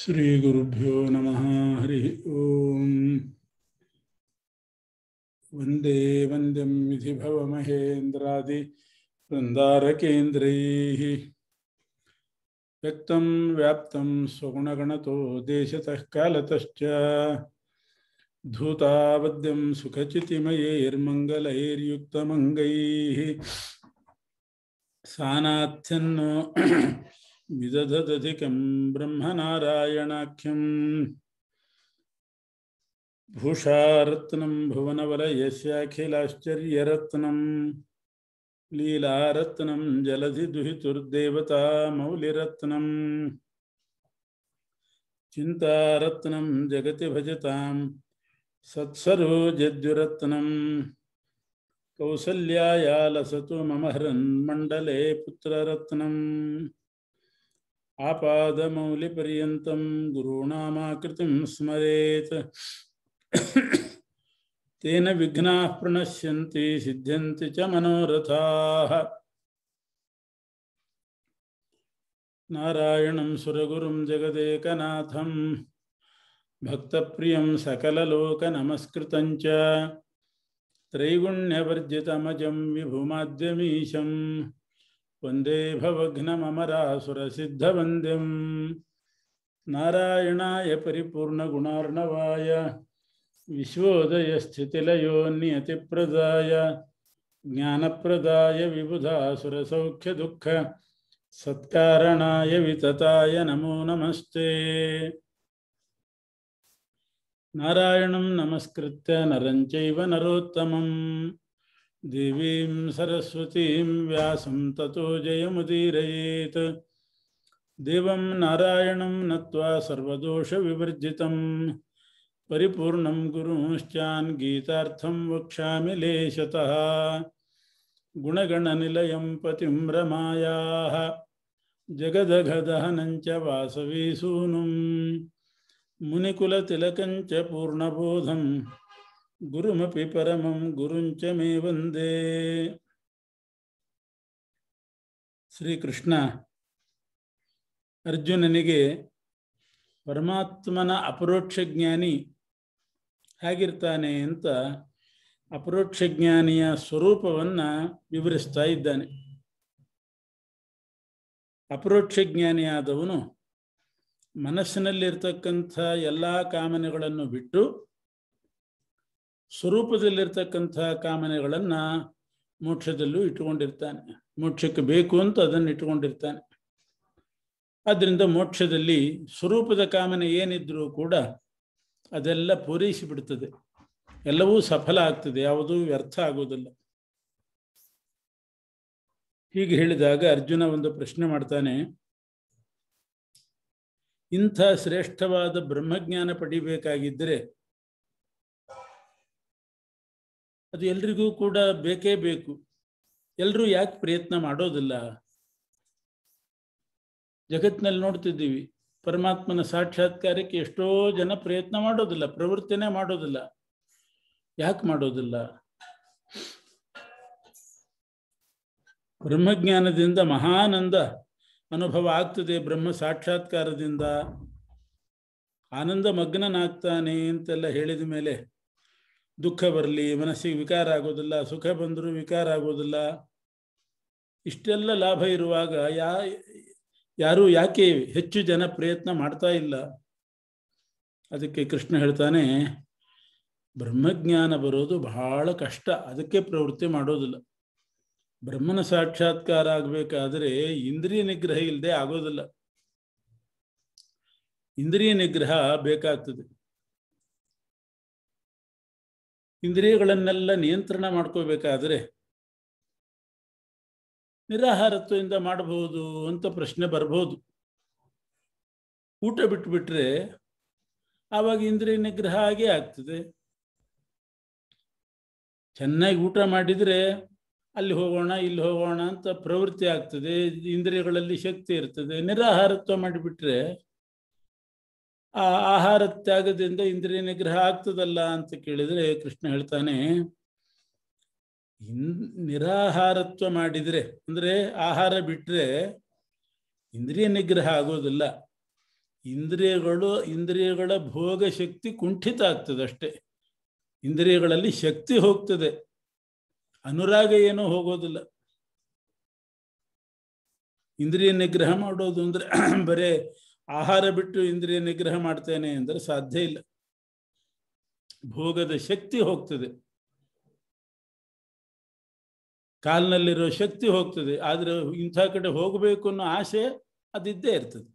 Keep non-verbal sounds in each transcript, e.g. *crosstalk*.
श्रीगुरुभ्यो नम हरि ॐ वंदे वन्द्यं विधिभवमहेन्द्रादिवृन्दारकेन्द्रैः व्यक्त व्याप्तं स्वगुणगणतो देशतः कालतश्च धूतावद्यं सुखचितिमयैर्मङ्गलैर्युक्तमङ्गैः सानाथ्यन्नो विदधदधिकं ब्रह्मनारायणाख्यं भूषारत्नं भुवनवलयस्याखिलाश्चर्यरत्नं लीलारत्नं जलधिदुहितुर्देवता मौलिरत्नं चिन्तारत्नं जगति भजतां सत्सरोजद्युरत्नं कौसल्यायालसतु मम हृन्मण्डले पुत्ररत्नम् आपादमौलिपर्यन्तं गुरूणामाकृतिं स्मरेत् तेन विघ्ना प्रणश्यन्ति सिद्ध्यन्ति च मनोरथाः नारायणं सुरगुरुं जगदेकनाथं भक्तप्रियं सकललोकनमस्कृतं च त्रैगुण्यवर्जितमजं विभुमाद्यमीशम् वंदे वन्दे भवघ्नमरासुरसिद्धवन्द्यं नारायणाय परिपूर्णगुणार्णवाय विश्वोदयस्थितिलयो नियतिप्रदाय ज्ञानप्रदाय विबुधासुरसौख्यदुःख सत्कारणाय वितताय नमो नमस्ते नारायण नमस्कृत नरं चैव देवीं सरस्वतीं व्यासं ततो जयमुदीरयेत् देवं नारायणं नत्वा पिपूर्ण परिपूर्णं गीता वक्षा लेशतः गुणगणनिलयं पतिं रमायाः जगदघदहनं च वासवीसूनुं मुनिकुलतिलकं च पूर्णबोधम् ಗುರುಮಿ ಪರಮಂ ಗುರುಂಚ ಮೇ ವಂದೇ ಶ್ರೀಕೃಷ್ಣ ಅರ್ಜುನನಿಗೆ ಪರಮಾತ್ಮನ ಅಪರೋಕ್ಷ ಜ್ಞಾನಿ ಹೇಗಿರ್ತಾನೆ ಅಂತ ಅಪರೋಕ್ಷ ಜ್ಞಾನಿಯ ಸ್ವರೂಪವನ್ನು ವಿವರಿಸ್ತಾ ಇದ್ದಾನೆ ಅಪರೋಕ್ಷ ಜ್ಞಾನಿಯಾದವನು ಮನಸ್ಸಿನಲ್ಲಿರ್ತಕ್ಕಂಥ ಎಲ್ಲ ಕಾಮನೆಗಳನ್ನು ಬಿಟ್ಟು ಸ್ವರೂಪದಲ್ಲಿರ್ತಕ್ಕಂಥ ಕಾಮನೆಗಳನ್ನ ಮೋಕ್ಷದಲ್ಲೂ ಇಟ್ಟುಕೊಂಡಿರ್ತಾನೆ ಮೋಕ್ಷಕ್ಕೆ ಬೇಕು ಅಂತ ಅದನ್ನು ಇಟ್ಟುಕೊಂಡಿರ್ತಾನೆ ಆದ್ದರಿಂದ ಮೋಕ್ಷದಲ್ಲಿ ಸ್ವರೂಪದ ಕಾಮನೆ ಏನಿದ್ರೂ ಕೂಡ ಅದೆಲ್ಲ ಪೂರೈಸಿ ಬಿಡ್ತದೆ ಎಲ್ಲವೂ ಸಫಲ ಆಗ್ತದೆ ಯಾವುದೂ ವ್ಯರ್ಥ ಆಗೋದಿಲ್ಲ ಹೀಗೆ ಹೇಳಿದಾಗ ಅರ್ಜುನ ಒಂದು ಪ್ರಶ್ನೆ ಮಾಡ್ತಾನೆ ಇಂಥ ಶ್ರೇಷ್ಠವಾದ ಬ್ರಹ್ಮಜ್ಞಾನ ಪಡಿಬೇಕಾಗಿದ್ರೆ ಅದು ಎಲ್ರಿಗೂ ಕೂಡ ಬೇಕೇ ಬೇಕು ಎಲ್ಲರೂ ಯಾಕೆ ಪ್ರಯತ್ನ ಮಾಡೋದಿಲ್ಲ ಜಗತ್ತಿನಲ್ಲಿ ನೋಡ್ತಿದ್ದೀವಿ ಪರಮಾತ್ಮನ ಸಾಕ್ಷಾತ್ಕಾರಕ್ಕೆ ಎಷ್ಟೋ ಜನ ಪ್ರಯತ್ನ ಮಾಡೋದಿಲ್ಲ ಪ್ರವೃತ್ತಿನೇ ಮಾಡೋದಿಲ್ಲ ಯಾಕೆ ಮಾಡೋದಿಲ್ಲ ಬ್ರಹ್ಮಜ್ಞಾನದಿಂದ ಮಹಾನಂದ ಅನುಭವ ಆಗ್ತದೆ ಬ್ರಹ್ಮ ಸಾಕ್ಷಾತ್ಕಾರದಿಂದ ಆನಂದ ಮಗ್ನನಾಗ್ತಾನೆ ಅಂತೆಲ್ಲ ಹೇಳಿದ ಮೇಲೆ ದುಃಖ ಬರಲಿ ಮನಸ್ಸಿಗೆ ವಿಕಾರ ಆಗೋದಿಲ್ಲ ಸುಖ ಬಂದರೂ ವಿಕಾರ ಆಗೋದಿಲ್ಲ ಇಷ್ಟೆಲ್ಲ ಲಾಭ ಇರುವಾಗ ಯಾ ಯಾರೂ ಯಾಕೆ ಹೆಚ್ಚು ಜನ ಪ್ರಯತ್ನ ಮಾಡ್ತಾ ಇಲ್ಲ ಅದಕ್ಕೆ ಕೃಷ್ಣ ಹೇಳ್ತಾನೆ ಬ್ರಹ್ಮಜ್ಞಾನ ಬರೋದು ಬಹಳ ಕಷ್ಟ ಅದಕ್ಕೆ ಪ್ರವೃತ್ತಿ ಮಾಡೋದಿಲ್ಲ ಬ್ರಹ್ಮನ ಸಾಕ್ಷಾತ್ಕಾರ ಆಗಬೇಕಾದ್ರೆ ಇಂದ್ರಿಯ ನಿಗ್ರಹ ಇಲ್ಲದೆ ಆಗೋದಿಲ್ಲ ಇಂದ್ರಿಯ ನಿಗ್ರಹ ಬೇಕಾಗ್ತದೆ ಇಂದ್ರಿಯಗಳನ್ನೆಲ್ಲ ನಿಯಂತ್ರಣ ಮಾಡ್ಕೋಬೇಕಾದ್ರೆ ನಿರಾಹಾರತ್ವದಿಂದ ಮಾಡಬಹುದು ಅಂತ ಪ್ರಶ್ನೆ ಬರ್ಬೋದು ಊಟ ಬಿಟ್ಟುಬಿಟ್ರೆ ಆವಾಗ ಇಂದ್ರಿಯ ನಿಗ್ರಹ ಆಗೇ ಆಗ್ತದೆ ಚೆನ್ನಾಗಿ ಊಟ ಮಾಡಿದರೆ ಅಲ್ಲಿ ಹೋಗೋಣ ಇಲ್ಲಿ ಹೋಗೋಣ ಅಂತ ಪ್ರವೃತ್ತಿ ಆಗ್ತದೆ ಇಂದ್ರಿಯಗಳಲ್ಲಿ ಶಕ್ತಿ ಇರ್ತದೆ ನಿರಾಹಾರತ್ವ ಮಾಡಿಬಿಟ್ರೆ ಆ ಆಹಾರ ತ್ಯಾಗದಿಂದ ಇಂದ್ರಿಯ ನಿಗ್ರಹ ಆಗ್ತದಲ್ಲ ಅಂತ ಕೇಳಿದ್ರೆ ಕೃಷ್ಣ ಹೇಳ್ತಾನೆ ಇನ್ ನಿರಾಹಾರತ್ವ ಮಾಡಿದ್ರೆ ಅಂದ್ರೆ ಆಹಾರ ಬಿಟ್ಟರೆ ಇಂದ್ರಿಯ ನಿಗ್ರಹ ಆಗೋದಿಲ್ಲ ಇಂದ್ರಿಯಗಳು ಇಂದ್ರಿಯಗಳ ಭೋಗ ಶಕ್ತಿ ಕುಂಠಿತ ಆಗ್ತದೆ ಅಷ್ಟೇ ಇಂದ್ರಿಯಗಳಲ್ಲಿ ಶಕ್ತಿ ಹೋಗ್ತದೆ ಅನುರಾಗ ಏನೂ ಹೋಗೋದಿಲ್ಲ ಇಂದ್ರಿಯ ನಿಗ್ರಹ ಮಾಡೋದು ಅಂದ್ರೆ *clears throat* ಬರೇ ಆಹಾರ ಬಿಟ್ಟು ಇಂದ್ರಿಯ ನಿಗ್ರಹ ಮಾಡ್ತೇನೆ ಅಂದ್ರೆ ಸಾಧ್ಯ ಇಲ್ಲ ಭೋಗದ ಶಕ್ತಿ ಹೋಗ್ತದೆ ಕಾಲ್ನಲ್ಲಿರೋ ಶಕ್ತಿ ಹೋಗ್ತದೆ ಆದರೆ ಇಂಥ ಕಡೆ ಹೋಗಬೇಕು ಅನ್ನೋ ಆಸೆ ಅದಿದ್ದೇ ಇರ್ತದೆ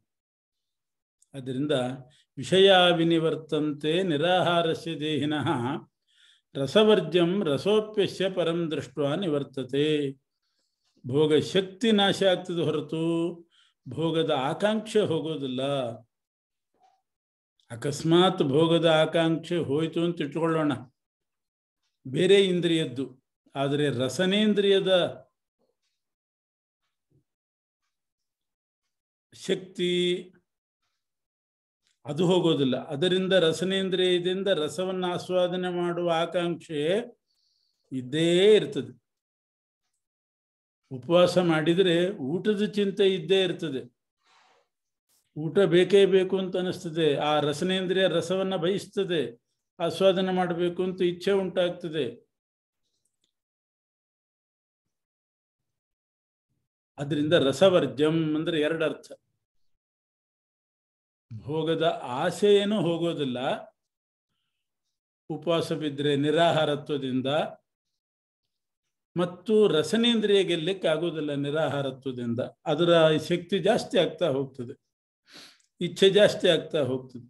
ಅದರಿಂದ ವಿಷಯ ವಿನಿವರ್ತಂತೆ ನಿರಾಹಾರಸ್ಯ ದೇಹಿನಃ ರಸವರ್ಜಂ ರಸೋಪ್ಯಶ್ಯ ಪರಂ ದೃಷ್ಟ ನಿವರ್ತತೆ ಭೋಗ ಶಕ್ತಿ ನಾಶ ಆಗ್ತದೆ ಹೊರತು ಭೋಗದ ಆಕಾಂಕ್ಷೆ ಹೋಗೋದಿಲ್ಲ ಅಕಸ್ಮಾತ್ ಭೋಗದ ಆಕಾಂಕ್ಷೆ ಹೋಯಿತು ಅಂತ ಇಟ್ಕೊಳ್ಳೋಣ ಬೇರೆ ಇಂದ್ರಿಯದ್ದು ಆದರೆ ರಸನೇಂದ್ರಿಯದ ಶಕ್ತಿ ಅದು ಹೋಗೋದಿಲ್ಲ ಅದರಿಂದ ರಸನೇಂದ್ರಿಯದಿಂದ ರಸವನ್ನು ಆಸ್ವಾದನೆ ಮಾಡುವ ಆಕಾಂಕ್ಷೆ ಇದ್ದೇ ಇರ್ತದೆ ಉಪವಾಸ ಮಾಡಿದರೆ ಊಟದ ಚಿಂತೆ ಇದ್ದೇ ಇರ್ತದೆ ಊಟ ಬೇಕೇ ಬೇಕು ಅಂತ ಅನಿಸ್ತದೆ ಆ ರಸನೇಂದ್ರಿಯ ರಸವನ್ನು ಬಯಸ್ತದೆ ಆಸ್ವಾದನ ಮಾಡಬೇಕು ಅಂತ ಇಚ್ಛೆ ಉಂಟಾಗ್ತದೆ ಅದರಿಂದ ರಸವರ್ಜಂ ಅಂದ್ರೆ ಎರಡರ್ಥ ಭೋಗದ ಏನೂ ಹೋಗೋದಿಲ್ಲ ಉಪವಾಸ ಬಿದ್ದರೆ ನಿರಾಹಾರತ್ವದಿಂದ ಮತ್ತು ರಸನೇಂದ್ರಿಯ ಗೆಲ್ಲಕ್ಕೆ ಆಗೋದಿಲ್ಲ ನಿರಾಹಾರತ್ವದಿಂದ ಅದರ ಶಕ್ತಿ ಜಾಸ್ತಿ ಆಗ್ತಾ ಹೋಗ್ತದೆ ಇಚ್ಛೆ ಜಾಸ್ತಿ ಆಗ್ತಾ ಹೋಗ್ತದೆ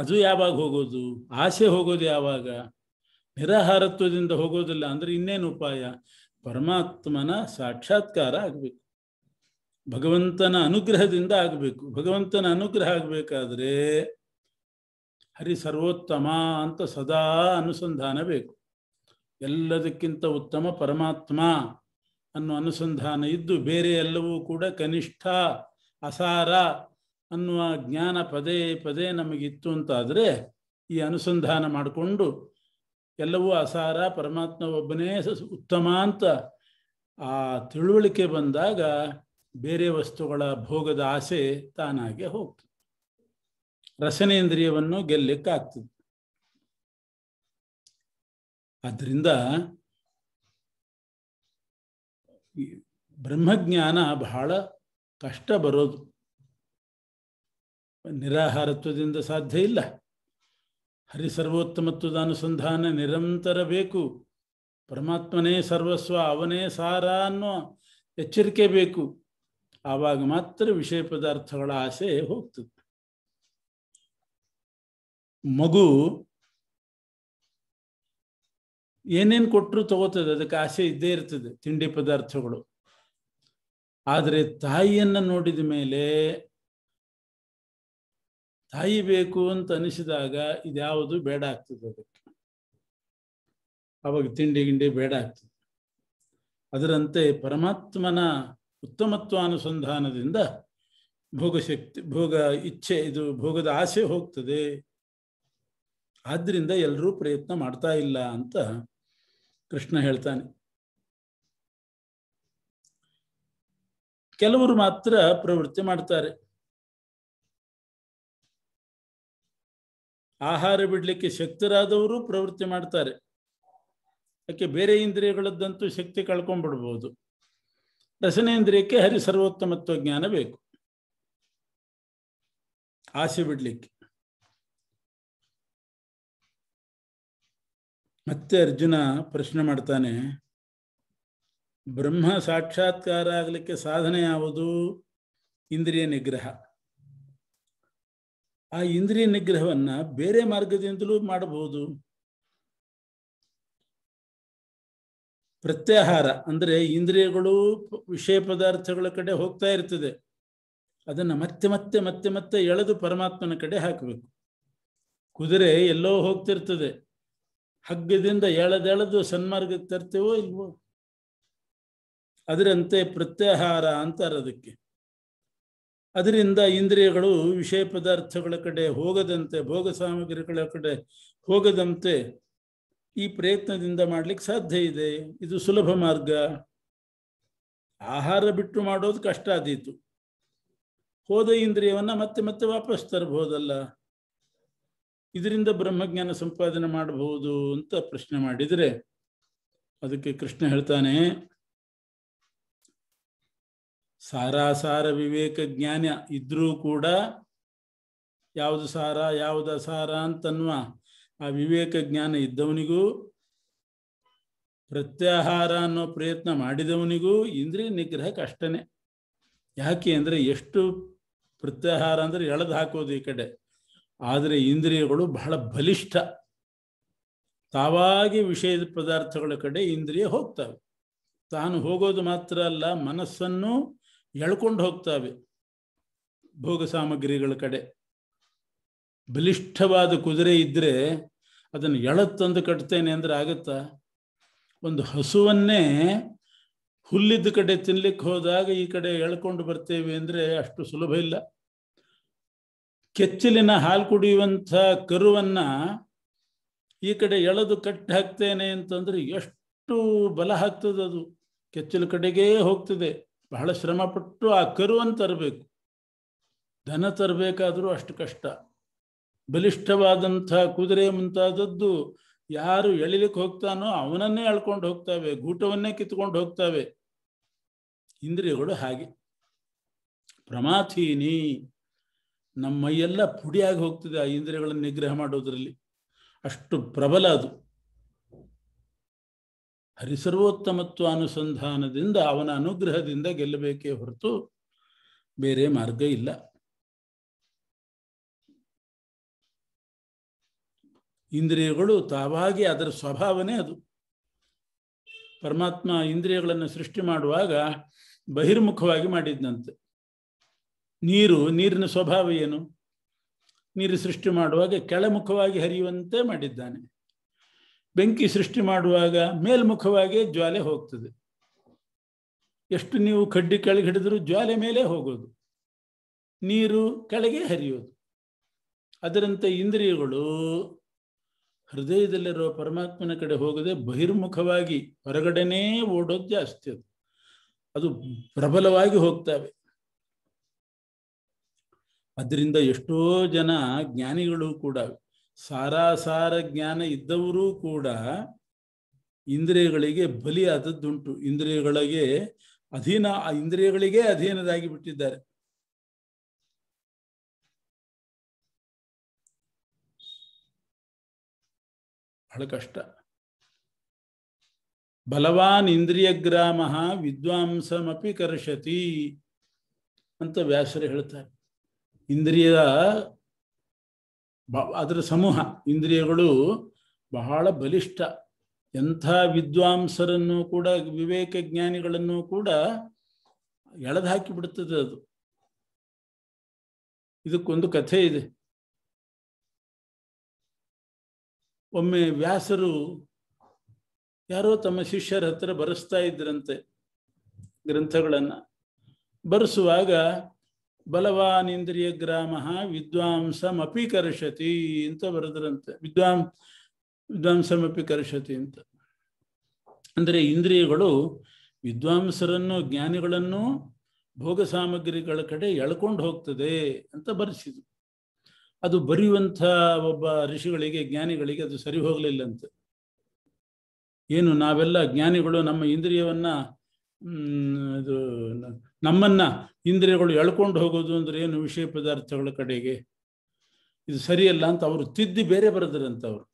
ಅದು ಯಾವಾಗ ಹೋಗೋದು ಆಸೆ ಹೋಗೋದು ಯಾವಾಗ ನಿರಾಹಾರತ್ವದಿಂದ ಹೋಗೋದಿಲ್ಲ ಅಂದ್ರೆ ಇನ್ನೇನು ಉಪಾಯ ಪರಮಾತ್ಮನ ಸಾಕ್ಷಾತ್ಕಾರ ಆಗಬೇಕು ಭಗವಂತನ ಅನುಗ್ರಹದಿಂದ ಆಗಬೇಕು ಭಗವಂತನ ಅನುಗ್ರಹ ಆಗಬೇಕಾದ್ರೆ ಹರಿ ಸರ್ವೋತ್ತಮ ಅಂತ ಸದಾ ಅನುಸಂಧಾನ ಬೇಕು ಎಲ್ಲದಕ್ಕಿಂತ ಉತ್ತಮ ಪರಮಾತ್ಮ ಅನ್ನೋ ಅನುಸಂಧಾನ ಇದ್ದು ಬೇರೆ ಎಲ್ಲವೂ ಕೂಡ ಕನಿಷ್ಠ ಅಸಾರ ಅನ್ನುವ ಜ್ಞಾನ ಪದೇ ಪದೇ ನಮಗಿತ್ತು ಅಂತಾದರೆ ಈ ಅನುಸಂಧಾನ ಮಾಡಿಕೊಂಡು ಎಲ್ಲವೂ ಅಸಾರ ಪರಮಾತ್ಮ ಒಬ್ಬನೇ ಉತ್ತಮ ಅಂತ ಆ ತಿಳುವಳಿಕೆ ಬಂದಾಗ ಬೇರೆ ವಸ್ತುಗಳ ಭೋಗದ ಆಸೆ ತಾನಾಗೆ ಹೋಗ್ತದೆ ರಸನೇಂದ್ರಿಯವನ್ನು ಗೆಲ್ಲಕ್ಕಾಗ್ತದೆ ಆದ್ದರಿಂದ ಬ್ರಹ್ಮಜ್ಞಾನ ಬಹಳ ಕಷ್ಟ ಬರೋದು ನಿರಾಹಾರತ್ವದಿಂದ ಸಾಧ್ಯ ಇಲ್ಲ ಹರಿಸರ್ವೋತ್ತಮತ್ವದ ಅನುಸಂಧಾನ ನಿರಂತರ ಬೇಕು ಪರಮಾತ್ಮನೇ ಸರ್ವಸ್ವ ಅವನೇ ಸಾರ ಅನ್ನೋ ಎಚ್ಚರಿಕೆ ಬೇಕು ಆವಾಗ ಮಾತ್ರ ವಿಷಯ ಪದಾರ್ಥಗಳ ಆಸೆ ಹೋಗ್ತದೆ ಮಗು ಏನೇನ್ ಕೊಟ್ಟರು ತಗೋತದೆ ಅದಕ್ಕೆ ಆಸೆ ಇದ್ದೇ ಇರ್ತದೆ ತಿಂಡಿ ಪದಾರ್ಥಗಳು ಆದರೆ ತಾಯಿಯನ್ನ ನೋಡಿದ ಮೇಲೆ ತಾಯಿ ಬೇಕು ಅಂತ ಅನಿಸಿದಾಗ ಇದ್ಯಾವುದು ಬೇಡ ಆಗ್ತದೆ ಅದಕ್ಕೆ ಅವಾಗ ತಿಂಡಿ ಗಿಂಡಿ ಬೇಡ ಆಗ್ತದೆ ಅದರಂತೆ ಪರಮಾತ್ಮನ ಉತ್ತಮತ್ವ ಅನುಸಂಧಾನದಿಂದ ಭೋಗಶಕ್ತಿ ಭೋಗ ಇಚ್ಛೆ ಇದು ಭೋಗದ ಆಸೆ ಹೋಗ್ತದೆ ಆದ್ರಿಂದ ಎಲ್ಲರೂ ಪ್ರಯತ್ನ ಮಾಡ್ತಾ ಇಲ್ಲ ಅಂತ ಕೃಷ್ಣ ಹೇಳ್ತಾನೆ ಕೆಲವರು ಮಾತ್ರ ಪ್ರವೃತ್ತಿ ಮಾಡ್ತಾರೆ ಆಹಾರ ಬಿಡ್ಲಿಕ್ಕೆ ಶಕ್ತರಾದವರು ಪ್ರವೃತ್ತಿ ಮಾಡ್ತಾರೆ ಯಾಕೆ ಬೇರೆ ಇಂದ್ರಿಯಗಳದ್ದಂತೂ ಶಕ್ತಿ ಕಳ್ಕೊಂಡ್ಬಿಡ್ಬೋದು ರಸನೇಂದ್ರಿಯಕ್ಕೆ ಹರಿ ಸರ್ವೋತ್ತಮತ್ವ ಜ್ಞಾನ ಬೇಕು ಆಸೆ ಬಿಡ್ಲಿಕ್ಕೆ ಮತ್ತೆ ಅರ್ಜುನ ಪ್ರಶ್ನೆ ಮಾಡ್ತಾನೆ ಬ್ರಹ್ಮ ಸಾಕ್ಷಾತ್ಕಾರ ಆಗಲಿಕ್ಕೆ ಸಾಧನೆ ಯಾವುದು ಇಂದ್ರಿಯ ನಿಗ್ರಹ ಆ ಇಂದ್ರಿಯ ನಿಗ್ರಹವನ್ನ ಬೇರೆ ಮಾರ್ಗದಿಂದಲೂ ಮಾಡಬಹುದು ಪ್ರತ್ಯಾಹಾರ ಅಂದ್ರೆ ಇಂದ್ರಿಯಗಳು ವಿಷಯ ಪದಾರ್ಥಗಳ ಕಡೆ ಹೋಗ್ತಾ ಇರ್ತದೆ ಅದನ್ನ ಮತ್ತೆ ಮತ್ತೆ ಮತ್ತೆ ಮತ್ತೆ ಎಳೆದು ಪರಮಾತ್ಮನ ಕಡೆ ಹಾಕಬೇಕು ಕುದುರೆ ಎಲ್ಲೋ ಹೋಗ್ತಿರ್ತದೆ ಹಗ್ಗದಿಂದ ಎಳೆದೆಳೆದು ಸನ್ಮಾರ್ಗಕ್ಕೆ ತರ್ತೇವೋ ಇಲ್ವೋ ಅದರಂತೆ ಪ್ರತ್ಯಾಹಾರ ಅಂತಾರೆ ಅದಕ್ಕೆ ಅದರಿಂದ ಇಂದ್ರಿಯಗಳು ವಿಷಯ ಪದಾರ್ಥಗಳ ಕಡೆ ಹೋಗದಂತೆ ಭೋಗ ಸಾಮಗ್ರಿಗಳ ಕಡೆ ಹೋಗದಂತೆ ಈ ಪ್ರಯತ್ನದಿಂದ ಮಾಡ್ಲಿಕ್ಕೆ ಸಾಧ್ಯ ಇದೆ ಇದು ಸುಲಭ ಮಾರ್ಗ ಆಹಾರ ಬಿಟ್ಟು ಮಾಡೋದು ಕಷ್ಟ ಆದೀತು ಹೋದ ಇಂದ್ರಿಯವನ್ನ ಮತ್ತೆ ಮತ್ತೆ ವಾಪಸ್ ತರಬಹುದಲ್ಲ ಇದರಿಂದ ಬ್ರಹ್ಮಜ್ಞಾನ ಸಂಪಾದನೆ ಮಾಡಬಹುದು ಅಂತ ಪ್ರಶ್ನೆ ಮಾಡಿದರೆ ಅದಕ್ಕೆ ಕೃಷ್ಣ ಹೇಳ್ತಾನೆ ಸಾರಾಸಾರ ವಿವೇಕ ಜ್ಞಾನ ಇದ್ರೂ ಕೂಡ ಯಾವುದು ಸಾರ ಯಾವುದು ಅಸಾರ ಅಂತನ್ವ ಆ ವಿವೇಕ ಜ್ಞಾನ ಇದ್ದವನಿಗೂ ಪ್ರತ್ಯಾಹಾರ ಅನ್ನೋ ಪ್ರಯತ್ನ ಮಾಡಿದವನಿಗೂ ಇಂದ್ರಿಯ ನಿಗ್ರಹ ಕಷ್ಟನೇ ಯಾಕೆ ಅಂದ್ರೆ ಎಷ್ಟು ಪ್ರತ್ಯಾಹಾರ ಅಂದ್ರೆ ಎಳೆದು ಹಾಕೋದು ಈ ಕಡೆ ಆದರೆ ಇಂದ್ರಿಯಗಳು ಬಹಳ ಬಲಿಷ್ಠ ತಾವಾಗಿ ವಿಷಯದ ಪದಾರ್ಥಗಳ ಕಡೆ ಇಂದ್ರಿಯ ಹೋಗ್ತವೆ ತಾನು ಹೋಗೋದು ಮಾತ್ರ ಅಲ್ಲ ಮನಸ್ಸನ್ನು ಎಳ್ಕೊಂಡು ಹೋಗ್ತವೆ ಭೋಗ ಸಾಮಗ್ರಿಗಳ ಕಡೆ ಬಲಿಷ್ಠವಾದ ಕುದುರೆ ಇದ್ದರೆ ಅದನ್ನು ಎಳತ್ತಂದು ಕಟ್ತೇನೆ ಅಂದ್ರೆ ಆಗುತ್ತಾ ಒಂದು ಹಸುವನ್ನೇ ಹುಲ್ಲಿದ್ದ ಕಡೆ ತಿನ್ಲಿಕ್ಕೆ ಹೋದಾಗ ಈ ಕಡೆ ಎಳ್ಕೊಂಡು ಬರ್ತೇವೆ ಅಂದರೆ ಅಷ್ಟು ಸುಲಭ ಇಲ್ಲ ಕೆಚ್ಚಲಿನ ಹಾಲು ಕುಡಿಯುವಂಥ ಕರುವನ್ನ ಈ ಕಡೆ ಎಳೆದು ಕಟ್ಟಿ ಹಾಕ್ತೇನೆ ಅಂತಂದರೆ ಎಷ್ಟು ಬಲ ಹಾಕ್ತದೆ ಅದು ಕೆಚ್ಚಲು ಕಡೆಗೇ ಹೋಗ್ತದೆ ಬಹಳ ಶ್ರಮಪಟ್ಟು ಆ ಕರುವನ್ನು ತರಬೇಕು ದನ ತರಬೇಕಾದರೂ ಅಷ್ಟು ಕಷ್ಟ ಬಲಿಷ್ಠವಾದಂಥ ಕುದುರೆ ಮುಂತಾದದ್ದು ಯಾರು ಎಳಿಲಿಕ್ಕೆ ಹೋಗ್ತಾನೋ ಅವನನ್ನೇ ಎಳ್ಕೊಂಡು ಹೋಗ್ತಾವೆ ಗೂಟವನ್ನೇ ಕಿತ್ಕೊಂಡು ಹೋಗ್ತಾವೆ ಇಂದ್ರಿಯಗಳು ಹಾಗೆ ಪ್ರಮಾಥೀನಿ ನಮ್ಮ ಮೈಯೆಲ್ಲ ಪುಡಿಯಾಗಿ ಹೋಗ್ತಿದೆ ಆ ಇಂದ್ರಿಯಗಳನ್ನು ನಿಗ್ರಹ ಮಾಡೋದ್ರಲ್ಲಿ ಅಷ್ಟು ಪ್ರಬಲ ಅದು ಹರಿಸರ್ವೋತ್ತಮತ್ವ ಅನುಸಂಧಾನದಿಂದ ಅವನ ಅನುಗ್ರಹದಿಂದ ಗೆಲ್ಲಬೇಕೇ ಹೊರತು ಬೇರೆ ಮಾರ್ಗ ಇಲ್ಲ ಇಂದ್ರಿಯಗಳು ತಾವಾಗಿ ಅದರ ಸ್ವಭಾವನೇ ಅದು ಪರಮಾತ್ಮ ಇಂದ್ರಿಯಗಳನ್ನು ಸೃಷ್ಟಿ ಮಾಡುವಾಗ ಬಹಿರ್ಮುಖವಾಗಿ ಮಾಡಿದ್ನಂತೆ ನೀರು ನೀರಿನ ಸ್ವಭಾವ ಏನು ನೀರು ಸೃಷ್ಟಿ ಮಾಡುವಾಗ ಕೆಳಮುಖವಾಗಿ ಹರಿಯುವಂತೆ ಮಾಡಿದ್ದಾನೆ ಬೆಂಕಿ ಸೃಷ್ಟಿ ಮಾಡುವಾಗ ಮೇಲ್ಮುಖವಾಗಿ ಜ್ವಾಲೆ ಹೋಗ್ತದೆ ಎಷ್ಟು ನೀವು ಕಡ್ಡಿ ಕೆಳಗೆ ಹಿಡಿದರೂ ಜ್ವಾಲೆ ಮೇಲೆ ಹೋಗೋದು ನೀರು ಕೆಳಗೆ ಹರಿಯೋದು ಅದರಂತೆ ಇಂದ್ರಿಯಗಳು ಹೃದಯದಲ್ಲಿರುವ ಪರಮಾತ್ಮನ ಕಡೆ ಹೋಗದೆ ಬಹಿರ್ಮುಖವಾಗಿ ಹೊರಗಡೆನೇ ಓಡೋದು ಜಾಸ್ತಿ ಅದು ಪ್ರಬಲವಾಗಿ ಹೋಗ್ತವೆ ಅದರಿಂದ ಎಷ್ಟೋ ಜನ ಜ್ಞಾನಿಗಳು ಕೂಡ ಸಾರಾಸಾರ ಜ್ಞಾನ ಇದ್ದವರೂ ಕೂಡ ಇಂದ್ರಿಯಗಳಿಗೆ ಬಲಿಯಾದದ್ದುಂಟು ಇಂದ್ರಿಯಗಳಿಗೆ ಅಧೀನ ಇಂದ್ರಿಯಗಳಿಗೆ ಅಧೀನದಾಗಿ ಬಿಟ್ಟಿದ್ದಾರೆ ಬಹಳ ಕಷ್ಟ ಬಲವಾನ್ ಇಂದ್ರಿಯಗ್ರಾಮ ವಿದ್ವಾಂಸಮಿ ಕರ್ಷತಿ ಅಂತ ವ್ಯಾಸರು ಹೇಳ್ತಾರೆ ಇಂದ್ರಿಯ ಅದರ ಸಮೂಹ ಇಂದ್ರಿಯಗಳು ಬಹಳ ಬಲಿಷ್ಠ ಎಂಥ ವಿದ್ವಾಂಸರನ್ನು ಕೂಡ ವಿವೇಕ ಜ್ಞಾನಿಗಳನ್ನು ಕೂಡ ಎಳೆದಾಕಿ ಬಿಡುತ್ತದೆ ಅದು ಇದಕ್ಕೊಂದು ಕಥೆ ಇದೆ ಒಮ್ಮೆ ವ್ಯಾಸರು ಯಾರೋ ತಮ್ಮ ಶಿಷ್ಯರ ಹತ್ರ ಬರೆಸ್ತಾ ಇದ್ರಂತೆ ಗ್ರಂಥಗಳನ್ನು ಬರೆಸುವಾಗ ಇಂದ್ರಿಯ ಗ್ರಾಮ ವಿದ್ವಾಂಸಮಪಿ ಕರ್ಷತಿ ಅಂತ ಬರೆದ್ರಂತೆ ವಿದ್ವಾಂ ವಿದ್ವಾಂಸಮಪಿ ಕರ್ಷತಿ ಅಂತ ಅಂದ್ರೆ ಇಂದ್ರಿಯಗಳು ವಿದ್ವಾಂಸರನ್ನು ಜ್ಞಾನಿಗಳನ್ನು ಭೋಗ ಸಾಮಗ್ರಿಗಳ ಕಡೆ ಎಳ್ಕೊಂಡು ಹೋಗ್ತದೆ ಅಂತ ಬರೆಸಿದ್ರು ಅದು ಬರೆಯುವಂಥ ಒಬ್ಬ ಋಷಿಗಳಿಗೆ ಜ್ಞಾನಿಗಳಿಗೆ ಅದು ಸರಿ ಹೋಗಲಿಲ್ಲಂತೆ ಏನು ನಾವೆಲ್ಲ ಜ್ಞಾನಿಗಳು ನಮ್ಮ ಹ್ಮ್ ಇದು ನಮ್ಮನ್ನ ಇಂದ್ರಿಯಗಳು ಎಳ್ಕೊಂಡು ಹೋಗೋದು ಅಂದ್ರೆ ಏನು ವಿಷಯ ಪದಾರ್ಥಗಳ ಕಡೆಗೆ ಇದು ಸರಿಯಲ್ಲ ಅಂತ ಅವರು ತಿದ್ದಿ ಬೇರೆ ಬರೆದ್ರಂತ ಅವರು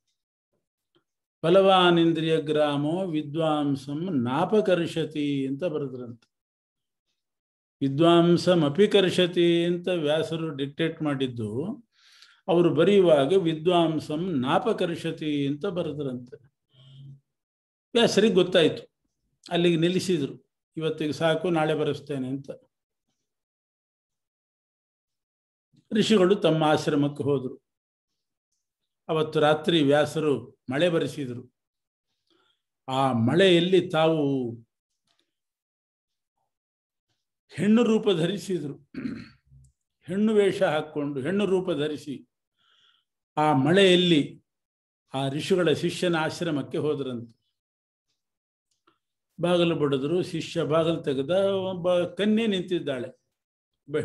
ಫಲವಾನ್ ಇಂದ್ರಿಯ ಗ್ರಾಮೋ ವಿದ್ವಾಂಸಂ ನಾಪಕರ್ಷತಿ ಅಂತ ಬರೆದ್ರಂತ ವಿದ್ವಾಂಸಂ ಅಪಿಕರ್ಷತಿ ಅಂತ ವ್ಯಾಸರು ಡಿಕ್ಟೇಟ್ ಮಾಡಿದ್ದು ಅವರು ಬರೆಯುವಾಗ ವಿದ್ವಾಂಸಂ ನಾಪಕರ್ಷತಿ ಅಂತ ಬರೆದ್ರಂತೆ ವ್ಯಾಸರಿಗೆ ಗೊತ್ತಾಯಿತು ಅಲ್ಲಿಗೆ ನಿಲ್ಲಿಸಿದ್ರು ಇವತ್ತಿಗೆ ಸಾಕು ನಾಳೆ ಬರೆಸ್ತೇನೆ ಅಂತ ಋಷಿಗಳು ತಮ್ಮ ಆಶ್ರಮಕ್ಕೆ ಹೋದರು ಅವತ್ತು ರಾತ್ರಿ ವ್ಯಾಸರು ಮಳೆ ಬರೆಸಿದರು ಆ ಮಳೆಯಲ್ಲಿ ತಾವು ಹೆಣ್ಣು ರೂಪ ಧರಿಸಿದರು ಹೆಣ್ಣು ವೇಷ ಹಾಕ್ಕೊಂಡು ಹೆಣ್ಣು ರೂಪ ಧರಿಸಿ ಆ ಮಳೆಯಲ್ಲಿ ಆ ಋಷಿಗಳ ಶಿಷ್ಯನ ಆಶ್ರಮಕ್ಕೆ ಹೋದರಂತೆ ಬಾಗಿಲು ಬಡಿದ್ರು ಶಿಷ್ಯ ಬಾಗಿಲು ತೆಗೆದ ಒಬ್ಬ ಕನ್ಯೆ ನಿಂತಿದ್ದಾಳೆ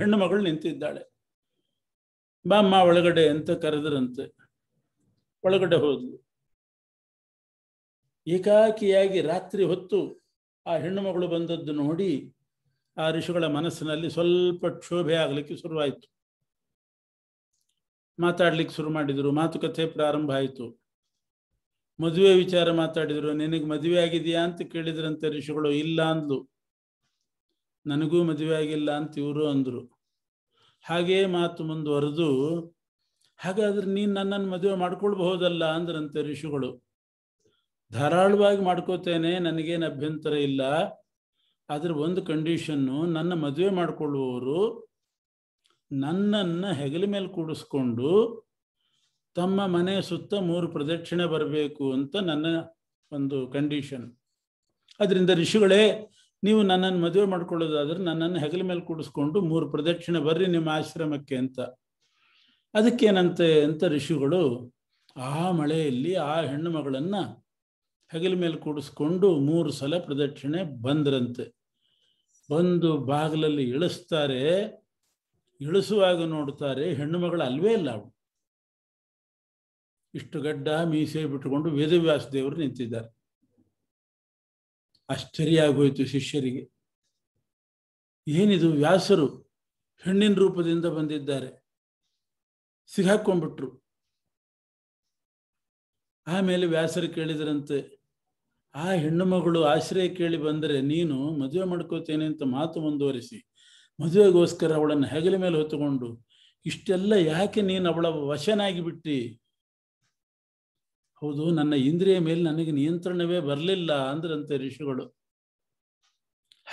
ಹೆಣ್ಣು ಮಗಳು ನಿಂತಿದ್ದಾಳೆ ಬಾಮ್ಮ ಒಳಗಡೆ ಅಂತ ಕರೆದ್ರಂತೆ ಒಳಗಡೆ ಹೋದ್ಲು ಏಕಾಕಿಯಾಗಿ ರಾತ್ರಿ ಹೊತ್ತು ಆ ಹೆಣ್ಣು ಮಗಳು ಬಂದದ್ದು ನೋಡಿ ಆ ಋಷಿಗಳ ಮನಸ್ಸಿನಲ್ಲಿ ಸ್ವಲ್ಪ ಕ್ಷೋಭೆ ಆಗ್ಲಿಕ್ಕೆ ಶುರುವಾಯಿತು ಮಾತಾಡ್ಲಿಕ್ಕೆ ಶುರು ಮಾಡಿದ್ರು ಮಾತುಕತೆ ಪ್ರಾರಂಭ ಆಯ್ತು ಮದುವೆ ವಿಚಾರ ಮಾತಾಡಿದ್ರು ನಿನಗೆ ಮದುವೆ ಆಗಿದೆಯಾ ಅಂತ ಕೇಳಿದ್ರಂತೆ ಋಷಿಗಳು ಇಲ್ಲ ಅಂದ್ಲು ನನಗೂ ಮದುವೆ ಆಗಿಲ್ಲ ಅಂತ ಇವರು ಅಂದರು ಹಾಗೇ ಮಾತು ಮುಂದುವರೆದು ಹಾಗಾದ್ರೆ ನೀನು ನನ್ನನ್ನು ಮದುವೆ ಮಾಡ್ಕೊಳ್ಬಹುದಲ್ಲ ಅಂದ್ರಂತೆ ಋಷಿಗಳು ಧಾರಾಳವಾಗಿ ಮಾಡ್ಕೋತೇನೆ ನನಗೇನು ಅಭ್ಯಂತರ ಇಲ್ಲ ಆದ್ರೆ ಒಂದು ಕಂಡೀಷನ್ನು ನನ್ನ ಮದುವೆ ಮಾಡಿಕೊಳ್ಳುವವರು ನನ್ನನ್ನು ಹೆಗಲ ಮೇಲೆ ಕೂಡಿಸ್ಕೊಂಡು ತಮ್ಮ ಮನೆ ಸುತ್ತ ಮೂರು ಪ್ರದಕ್ಷಿಣೆ ಬರಬೇಕು ಅಂತ ನನ್ನ ಒಂದು ಕಂಡೀಷನ್ ಅದರಿಂದ ಋಷಿಗಳೇ ನೀವು ನನ್ನನ್ನು ಮದುವೆ ಮಾಡ್ಕೊಳ್ಳೋದಾದ್ರೆ ನನ್ನನ್ನು ಹೆಗಲ ಮೇಲೆ ಕೂಡಿಸ್ಕೊಂಡು ಮೂರು ಪ್ರದಕ್ಷಿಣೆ ಬರ್ರಿ ನಿಮ್ಮ ಆಶ್ರಮಕ್ಕೆ ಅಂತ ಅದಕ್ಕೇನಂತೆ ಅಂತ ಋಷಿಗಳು ಆ ಮಳೆಯಲ್ಲಿ ಆ ಹೆಣ್ಣು ಮಗಳನ್ನು ಹೆಗಲ ಮೇಲೆ ಕೂಡಿಸ್ಕೊಂಡು ಮೂರು ಸಲ ಪ್ರದಕ್ಷಿಣೆ ಬಂದ್ರಂತೆ ಬಂದು ಬಾಗಿಲಲ್ಲಿ ಇಳಿಸ್ತಾರೆ ಇಳಿಸುವಾಗ ನೋಡ್ತಾರೆ ಹೆಣ್ಣು ಮಗಳು ಅಲ್ವೇ ಇಲ್ಲ ಅವಳು ಇಷ್ಟು ಗಡ್ಡ ಮೀಸೆ ಬಿಟ್ಟುಕೊಂಡು ವೇದವ್ಯಾಸ ದೇವರು ನಿಂತಿದ್ದಾರೆ ಆಶ್ಚರ್ಯ ಆಗೋಯ್ತು ಶಿಷ್ಯರಿಗೆ ಏನಿದು ವ್ಯಾಸರು ಹೆಣ್ಣಿನ ರೂಪದಿಂದ ಬಂದಿದ್ದಾರೆ ಸಿಗಾಕೊಂಡ್ಬಿಟ್ರು ಆಮೇಲೆ ವ್ಯಾಸರು ಕೇಳಿದ್ರಂತೆ ಆ ಹೆಣ್ಣು ಮಗಳು ಆಶ್ರಯ ಕೇಳಿ ಬಂದರೆ ನೀನು ಮದುವೆ ಮಾಡ್ಕೋತೇನೆ ಅಂತ ಮಾತು ಮುಂದುವರಿಸಿ ಮದುವೆಗೋಸ್ಕರ ಅವಳನ್ನು ಹೆಗಲ ಮೇಲೆ ಹೊತ್ತುಕೊಂಡು ಇಷ್ಟೆಲ್ಲ ಯಾಕೆ ನೀನು ಅವಳ ವಶನಾಗಿ ಬಿಟ್ಟಿ ಹೌದು ನನ್ನ ಇಂದ್ರಿಯ ಮೇಲೆ ನನಗೆ ನಿಯಂತ್ರಣವೇ ಬರಲಿಲ್ಲ ಅಂದ್ರಂತೆ ಋಷಿಗಳು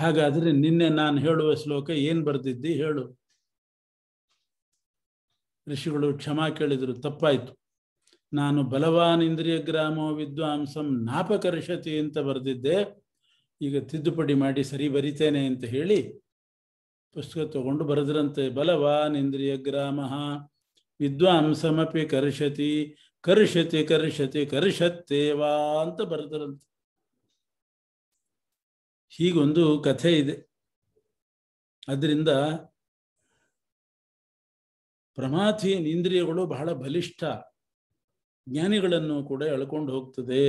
ಹಾಗಾದ್ರೆ ನಿನ್ನೆ ನಾನು ಹೇಳುವ ಶ್ಲೋಕ ಏನ್ ಬರ್ದಿದ್ದಿ ಹೇಳು ಋಷಿಗಳು ಕ್ಷಮಾ ಕೇಳಿದರು ತಪ್ಪಾಯ್ತು ನಾನು ಬಲವಾನ್ ಇಂದ್ರಿಯ ಗ್ರಾಮ ವಿದ್ವಾಂಸಂ ನಾಪಕರ್ಷತಿ ಅಂತ ಬರೆದಿದ್ದೆ ಈಗ ತಿದ್ದುಪಡಿ ಮಾಡಿ ಸರಿ ಬರಿತೇನೆ ಅಂತ ಹೇಳಿ ಪುಸ್ತಕ ತಗೊಂಡು ಬರೆದ್ರಂತೆ ಬಲವಾನ್ ಇಂದ್ರಿಯ ಗ್ರಾಮ ವಿದ್ವಾಂಸಮಪಿ ಕರ್ಷತಿ ಕರ್ಷತಿ ಕರ್ಷತಿ ಕರ್ಷತ್ತೇವಾ ಅಂತ ಬರೆದರಂತೆ ಹೀಗೊಂದು ಕಥೆ ಇದೆ ಅದರಿಂದ ಪ್ರಮಾಥೀನ್ ಇಂದ್ರಿಯಗಳು ಬಹಳ ಬಲಿಷ್ಠ ಜ್ಞಾನಿಗಳನ್ನು ಕೂಡ ಎಳ್ಕೊಂಡು ಹೋಗ್ತದೆ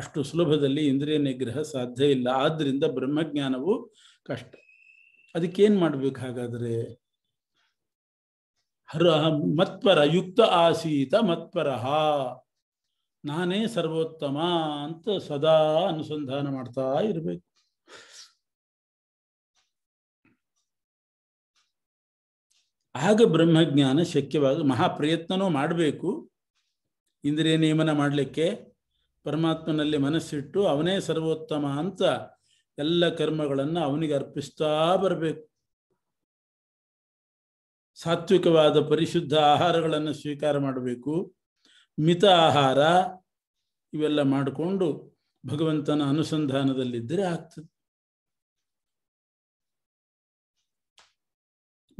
ಅಷ್ಟು ಸುಲಭದಲ್ಲಿ ಇಂದ್ರಿಯ ನಿಗ್ರಹ ಸಾಧ್ಯ ಇಲ್ಲ ಆದ್ರಿಂದ ಬ್ರಹ್ಮಜ್ಞಾನವು ಕಷ್ಟ ಅದಕ್ಕೇನ್ ಮಾಡಬೇಕು ಹಾಗಾದರೆ ಮತ್ಪರ ಯುಕ್ತ ಆಸೀತ ಮತ್ಪರಹ ನಾನೇ ಸರ್ವೋತ್ತಮ ಅಂತ ಸದಾ ಅನುಸಂಧಾನ ಮಾಡ್ತಾ ಇರಬೇಕು ಆಗ ಬ್ರಹ್ಮಜ್ಞಾನ ಶಕ್ಯವಾಗ ಮಹಾಪ್ರಯತ್ನನೂ ಮಾಡಬೇಕು ಇಂದ್ರಿಯ ನಿಯಮನ ಮಾಡಲಿಕ್ಕೆ ಪರಮಾತ್ಮನಲ್ಲಿ ಮನಸ್ಸಿಟ್ಟು ಅವನೇ ಸರ್ವೋತ್ತಮ ಅಂತ ಎಲ್ಲ ಕರ್ಮಗಳನ್ನು ಅವನಿಗೆ ಅರ್ಪಿಸ್ತಾ ಬರಬೇಕು ಸಾತ್ವಿಕವಾದ ಪರಿಶುದ್ಧ ಆಹಾರಗಳನ್ನು ಸ್ವೀಕಾರ ಮಾಡಬೇಕು ಮಿತ ಆಹಾರ ಇವೆಲ್ಲ ಮಾಡಿಕೊಂಡು ಭಗವಂತನ ಅನುಸಂಧಾನದಲ್ಲಿದ್ದರೆ ಆಗ್ತದೆ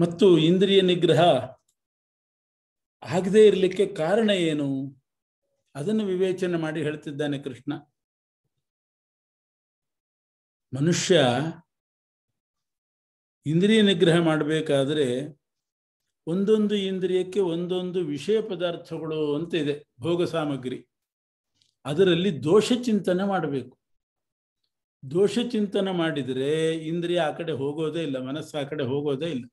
ಮತ್ತು ಇಂದ್ರಿಯ ನಿಗ್ರಹ ಆಗದೇ ಇರಲಿಕ್ಕೆ ಕಾರಣ ಏನು ಅದನ್ನು ವಿವೇಚನೆ ಮಾಡಿ ಹೇಳ್ತಿದ್ದಾನೆ ಕೃಷ್ಣ ಮನುಷ್ಯ ಇಂದ್ರಿಯ ನಿಗ್ರಹ ಮಾಡಬೇಕಾದ್ರೆ ಒಂದೊಂದು ಇಂದ್ರಿಯಕ್ಕೆ ಒಂದೊಂದು ವಿಷಯ ಪದಾರ್ಥಗಳು ಅಂತ ಇದೆ ಭೋಗ ಸಾಮಗ್ರಿ ಅದರಲ್ಲಿ ದೋಷ ಚಿಂತನೆ ಮಾಡಬೇಕು ದೋಷ ಚಿಂತನೆ ಮಾಡಿದರೆ ಇಂದ್ರಿಯ ಆ ಕಡೆ ಹೋಗೋದೇ ಇಲ್ಲ ಮನಸ್ಸು ಆ ಕಡೆ ಹೋಗೋದೇ ಇಲ್ಲ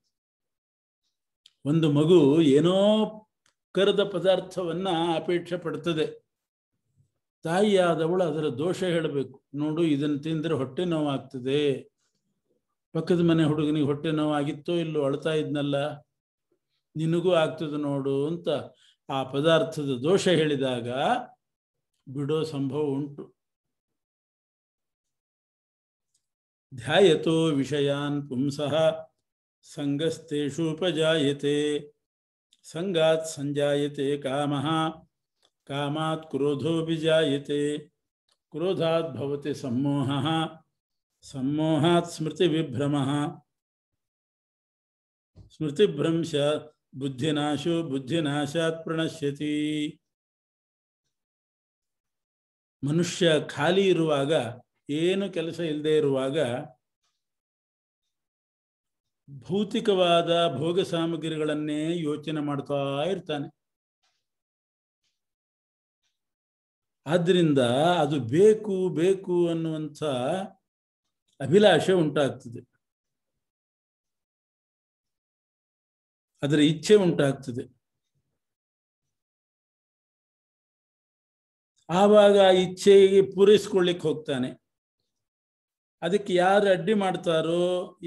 ಒಂದು ಮಗು ಏನೋ ಕರೆದ ಪದಾರ್ಥವನ್ನ ಅಪೇಕ್ಷೆ ಪಡ್ತದೆ ತಾಯಿಯಾದವಳು ಅದರ ದೋಷ ಹೇಳಬೇಕು ನೋಡು ಇದನ್ನು ತಿಂದರೆ ಹೊಟ್ಟೆ ನೋವಾಗ್ತದೆ ಪಕ್ಕದ ಮನೆ ಹುಡುಗನಿಗೆ ಹೊಟ್ಟೆ ನೋವಾಗಿತ್ತೋ ಇಲ್ಲೋ ಅಳ್ತಾ ಇದ್ನಲ್ಲ ನಿನಗೂ ಆಗ್ತದೆ ನೋಡು ಅಂತ ಆ ಪದಾರ್ಥದ ದೋಷ ಹೇಳಿದಾಗ ಬಿಡೋ ಸಂಭವ ಉಂಟು ಧ್ಯಾಯತೋ ವಿಷಯಾನ್ ಪುಂಸಃ ಸಂಗಸ್ತೇಷೂಪಜಾಯತೆ ಸಂಗಾತ್ ಸಂಜಾಯತೆ ಕಾಮ ಕಾಮಾತ್ ಕ್ರೋಧೋ ಜಾಯತೆ ಕ್ರೋಧಾತ್ ಭವತಿ ಸಮ್ಮೋಹ ಸಮ್ಮೋಹಾತ್ ಸ್ಮೃತಿ ವಿಭ್ರಮ ಸ್ಮೃತಿಭ್ರಂಶ बुद्धिनाशो ಬುದ್ಧಿನಾಶಾತ್ ಪ್ರಣಶ್ಯತಿ ಮನುಷ್ಯ ಖಾಲಿ ಇರುವಾಗ ಏನು ಕೆಲಸ ಇಲ್ಲದೆ ಇರುವಾಗ ಭೌತಿಕವಾದ ಭೋಗ ಸಾಮಗ್ರಿಗಳನ್ನೇ ಯೋಚನೆ ಮಾಡ್ತಾ ಇರ್ತಾನೆ ಆದ್ದರಿಂದ ಅದು ಬೇಕು ಬೇಕು ಅನ್ನುವಂಥ ಅಭಿಲಾಷೆ ಉಂಟಾಗ್ತದೆ ಅದರ ಇಚ್ಛೆ ಉಂಟಾಗ್ತದೆ ಆವಾಗ ಆ ಇಚ್ಛೆಗೆ ಪೂರೈಸ್ಕೊಳ್ಳಿಕ್ಕೆ ಹೋಗ್ತಾನೆ ಅದಕ್ಕೆ ಯಾರು ಅಡ್ಡಿ ಮಾಡ್ತಾರೋ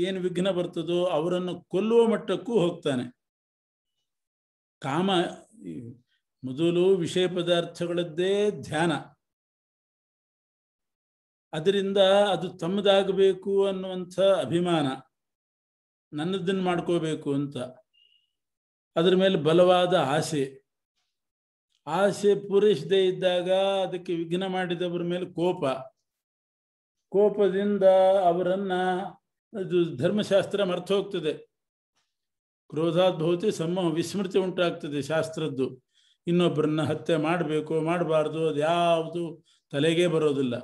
ಏನು ವಿಘ್ನ ಬರ್ತದೋ ಅವರನ್ನು ಕೊಲ್ಲುವ ಮಟ್ಟಕ್ಕೂ ಹೋಗ್ತಾನೆ ಕಾಮ ಮೊದಲು ವಿಷಯ ಪದಾರ್ಥಗಳದ್ದೇ ಧ್ಯಾನ ಅದರಿಂದ ಅದು ತಮ್ಮದಾಗಬೇಕು ಅನ್ನುವಂಥ ಅಭಿಮಾನ ನನ್ನದನ್ನು ಮಾಡ್ಕೋಬೇಕು ಅಂತ ಅದ್ರ ಮೇಲೆ ಬಲವಾದ ಆಸೆ ಆಸೆ ಪೂರೈಸದೇ ಇದ್ದಾಗ ಅದಕ್ಕೆ ವಿಘ್ನ ಮಾಡಿದವರ ಮೇಲೆ ಕೋಪ ಕೋಪದಿಂದ ಅವರನ್ನ ಅದು ಧರ್ಮಶಾಸ್ತ್ರ ಮರ್ತು ಹೋಗ್ತದೆ ಕ್ರೋಧಾದ್ಭವತಿ ಸಮ ವಿಸ್ಮೃತಿ ಉಂಟಾಗ್ತದೆ ಶಾಸ್ತ್ರದ್ದು ಇನ್ನೊಬ್ಬರನ್ನ ಹತ್ಯೆ ಮಾಡಬೇಕು ಮಾಡಬಾರ್ದು ಅದು ಯಾವುದು ತಲೆಗೆ ಬರೋದಿಲ್ಲ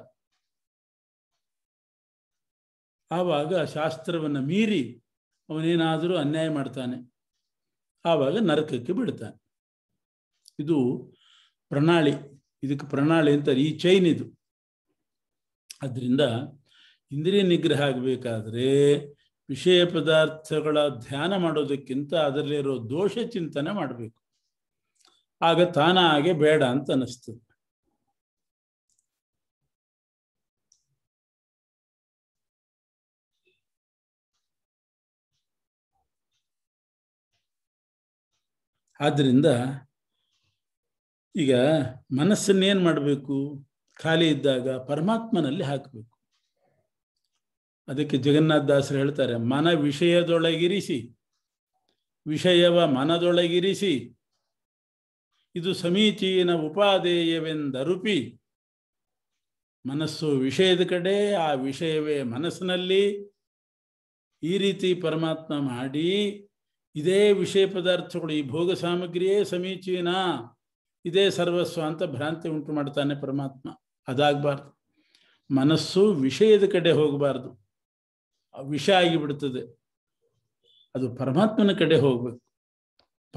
ಆವಾಗ ಶಾಸ್ತ್ರವನ್ನು ಮೀರಿ ಅವನೇನಾದರೂ ಅನ್ಯಾಯ ಮಾಡ್ತಾನೆ ಆವಾಗ ನರಕಕ್ಕೆ ಬಿಡ್ತಾನೆ ಇದು ಪ್ರಣಾಳಿ ಇದಕ್ಕೆ ಪ್ರಣಾಳಿ ಅಂತಾರೆ ಈ ಚೈನ್ ಇದು ಅದರಿಂದ ಇಂದ್ರಿಯ ನಿಗ್ರಹ ಆಗಬೇಕಾದ್ರೆ ವಿಷಯ ಪದಾರ್ಥಗಳ ಧ್ಯಾನ ಮಾಡೋದಕ್ಕಿಂತ ಅದರಲ್ಲಿರೋ ದೋಷ ಚಿಂತನೆ ಮಾಡಬೇಕು ಆಗ ತಾನ ಹಾಗೆ ಬೇಡ ಅಂತ ಅನ್ನಿಸ್ತದೆ ಆದ್ದರಿಂದ ಈಗ ಮನಸ್ಸನ್ನೇನು ಮಾಡಬೇಕು ಖಾಲಿ ಇದ್ದಾಗ ಪರಮಾತ್ಮನಲ್ಲಿ ಹಾಕಬೇಕು ಅದಕ್ಕೆ ಜಗನ್ನಾಥ ದಾಸರು ಹೇಳ್ತಾರೆ ಮನ ವಿಷಯದೊಳಗಿರಿಸಿ ವಿಷಯವ ಮನದೊಳಗಿರಿಸಿ ಇದು ಸಮೀಚೀನ ಉಪಾದೇಯವೆಂದರುಪಿ ಮನಸ್ಸು ವಿಷಯದ ಕಡೆ ಆ ವಿಷಯವೇ ಮನಸ್ಸಿನಲ್ಲಿ ಈ ರೀತಿ ಪರಮಾತ್ಮ ಮಾಡಿ ಇದೇ ವಿಷಯ ಪದಾರ್ಥಗಳು ಈ ಭೋಗ ಸಾಮಗ್ರಿಯೇ ಸಮೀಚೀನ ಇದೇ ಸರ್ವಸ್ವ ಅಂತ ಭ್ರಾಂತಿ ಉಂಟು ಮಾಡ್ತಾನೆ ಪರಮಾತ್ಮ ಅದಾಗಬಾರ್ದು ಮನಸ್ಸು ವಿಷಯದ ಕಡೆ ಹೋಗಬಾರ್ದು ವಿಷ ಆಗಿಬಿಡ್ತದೆ ಅದು ಪರಮಾತ್ಮನ ಕಡೆ ಹೋಗ್ಬೇಕು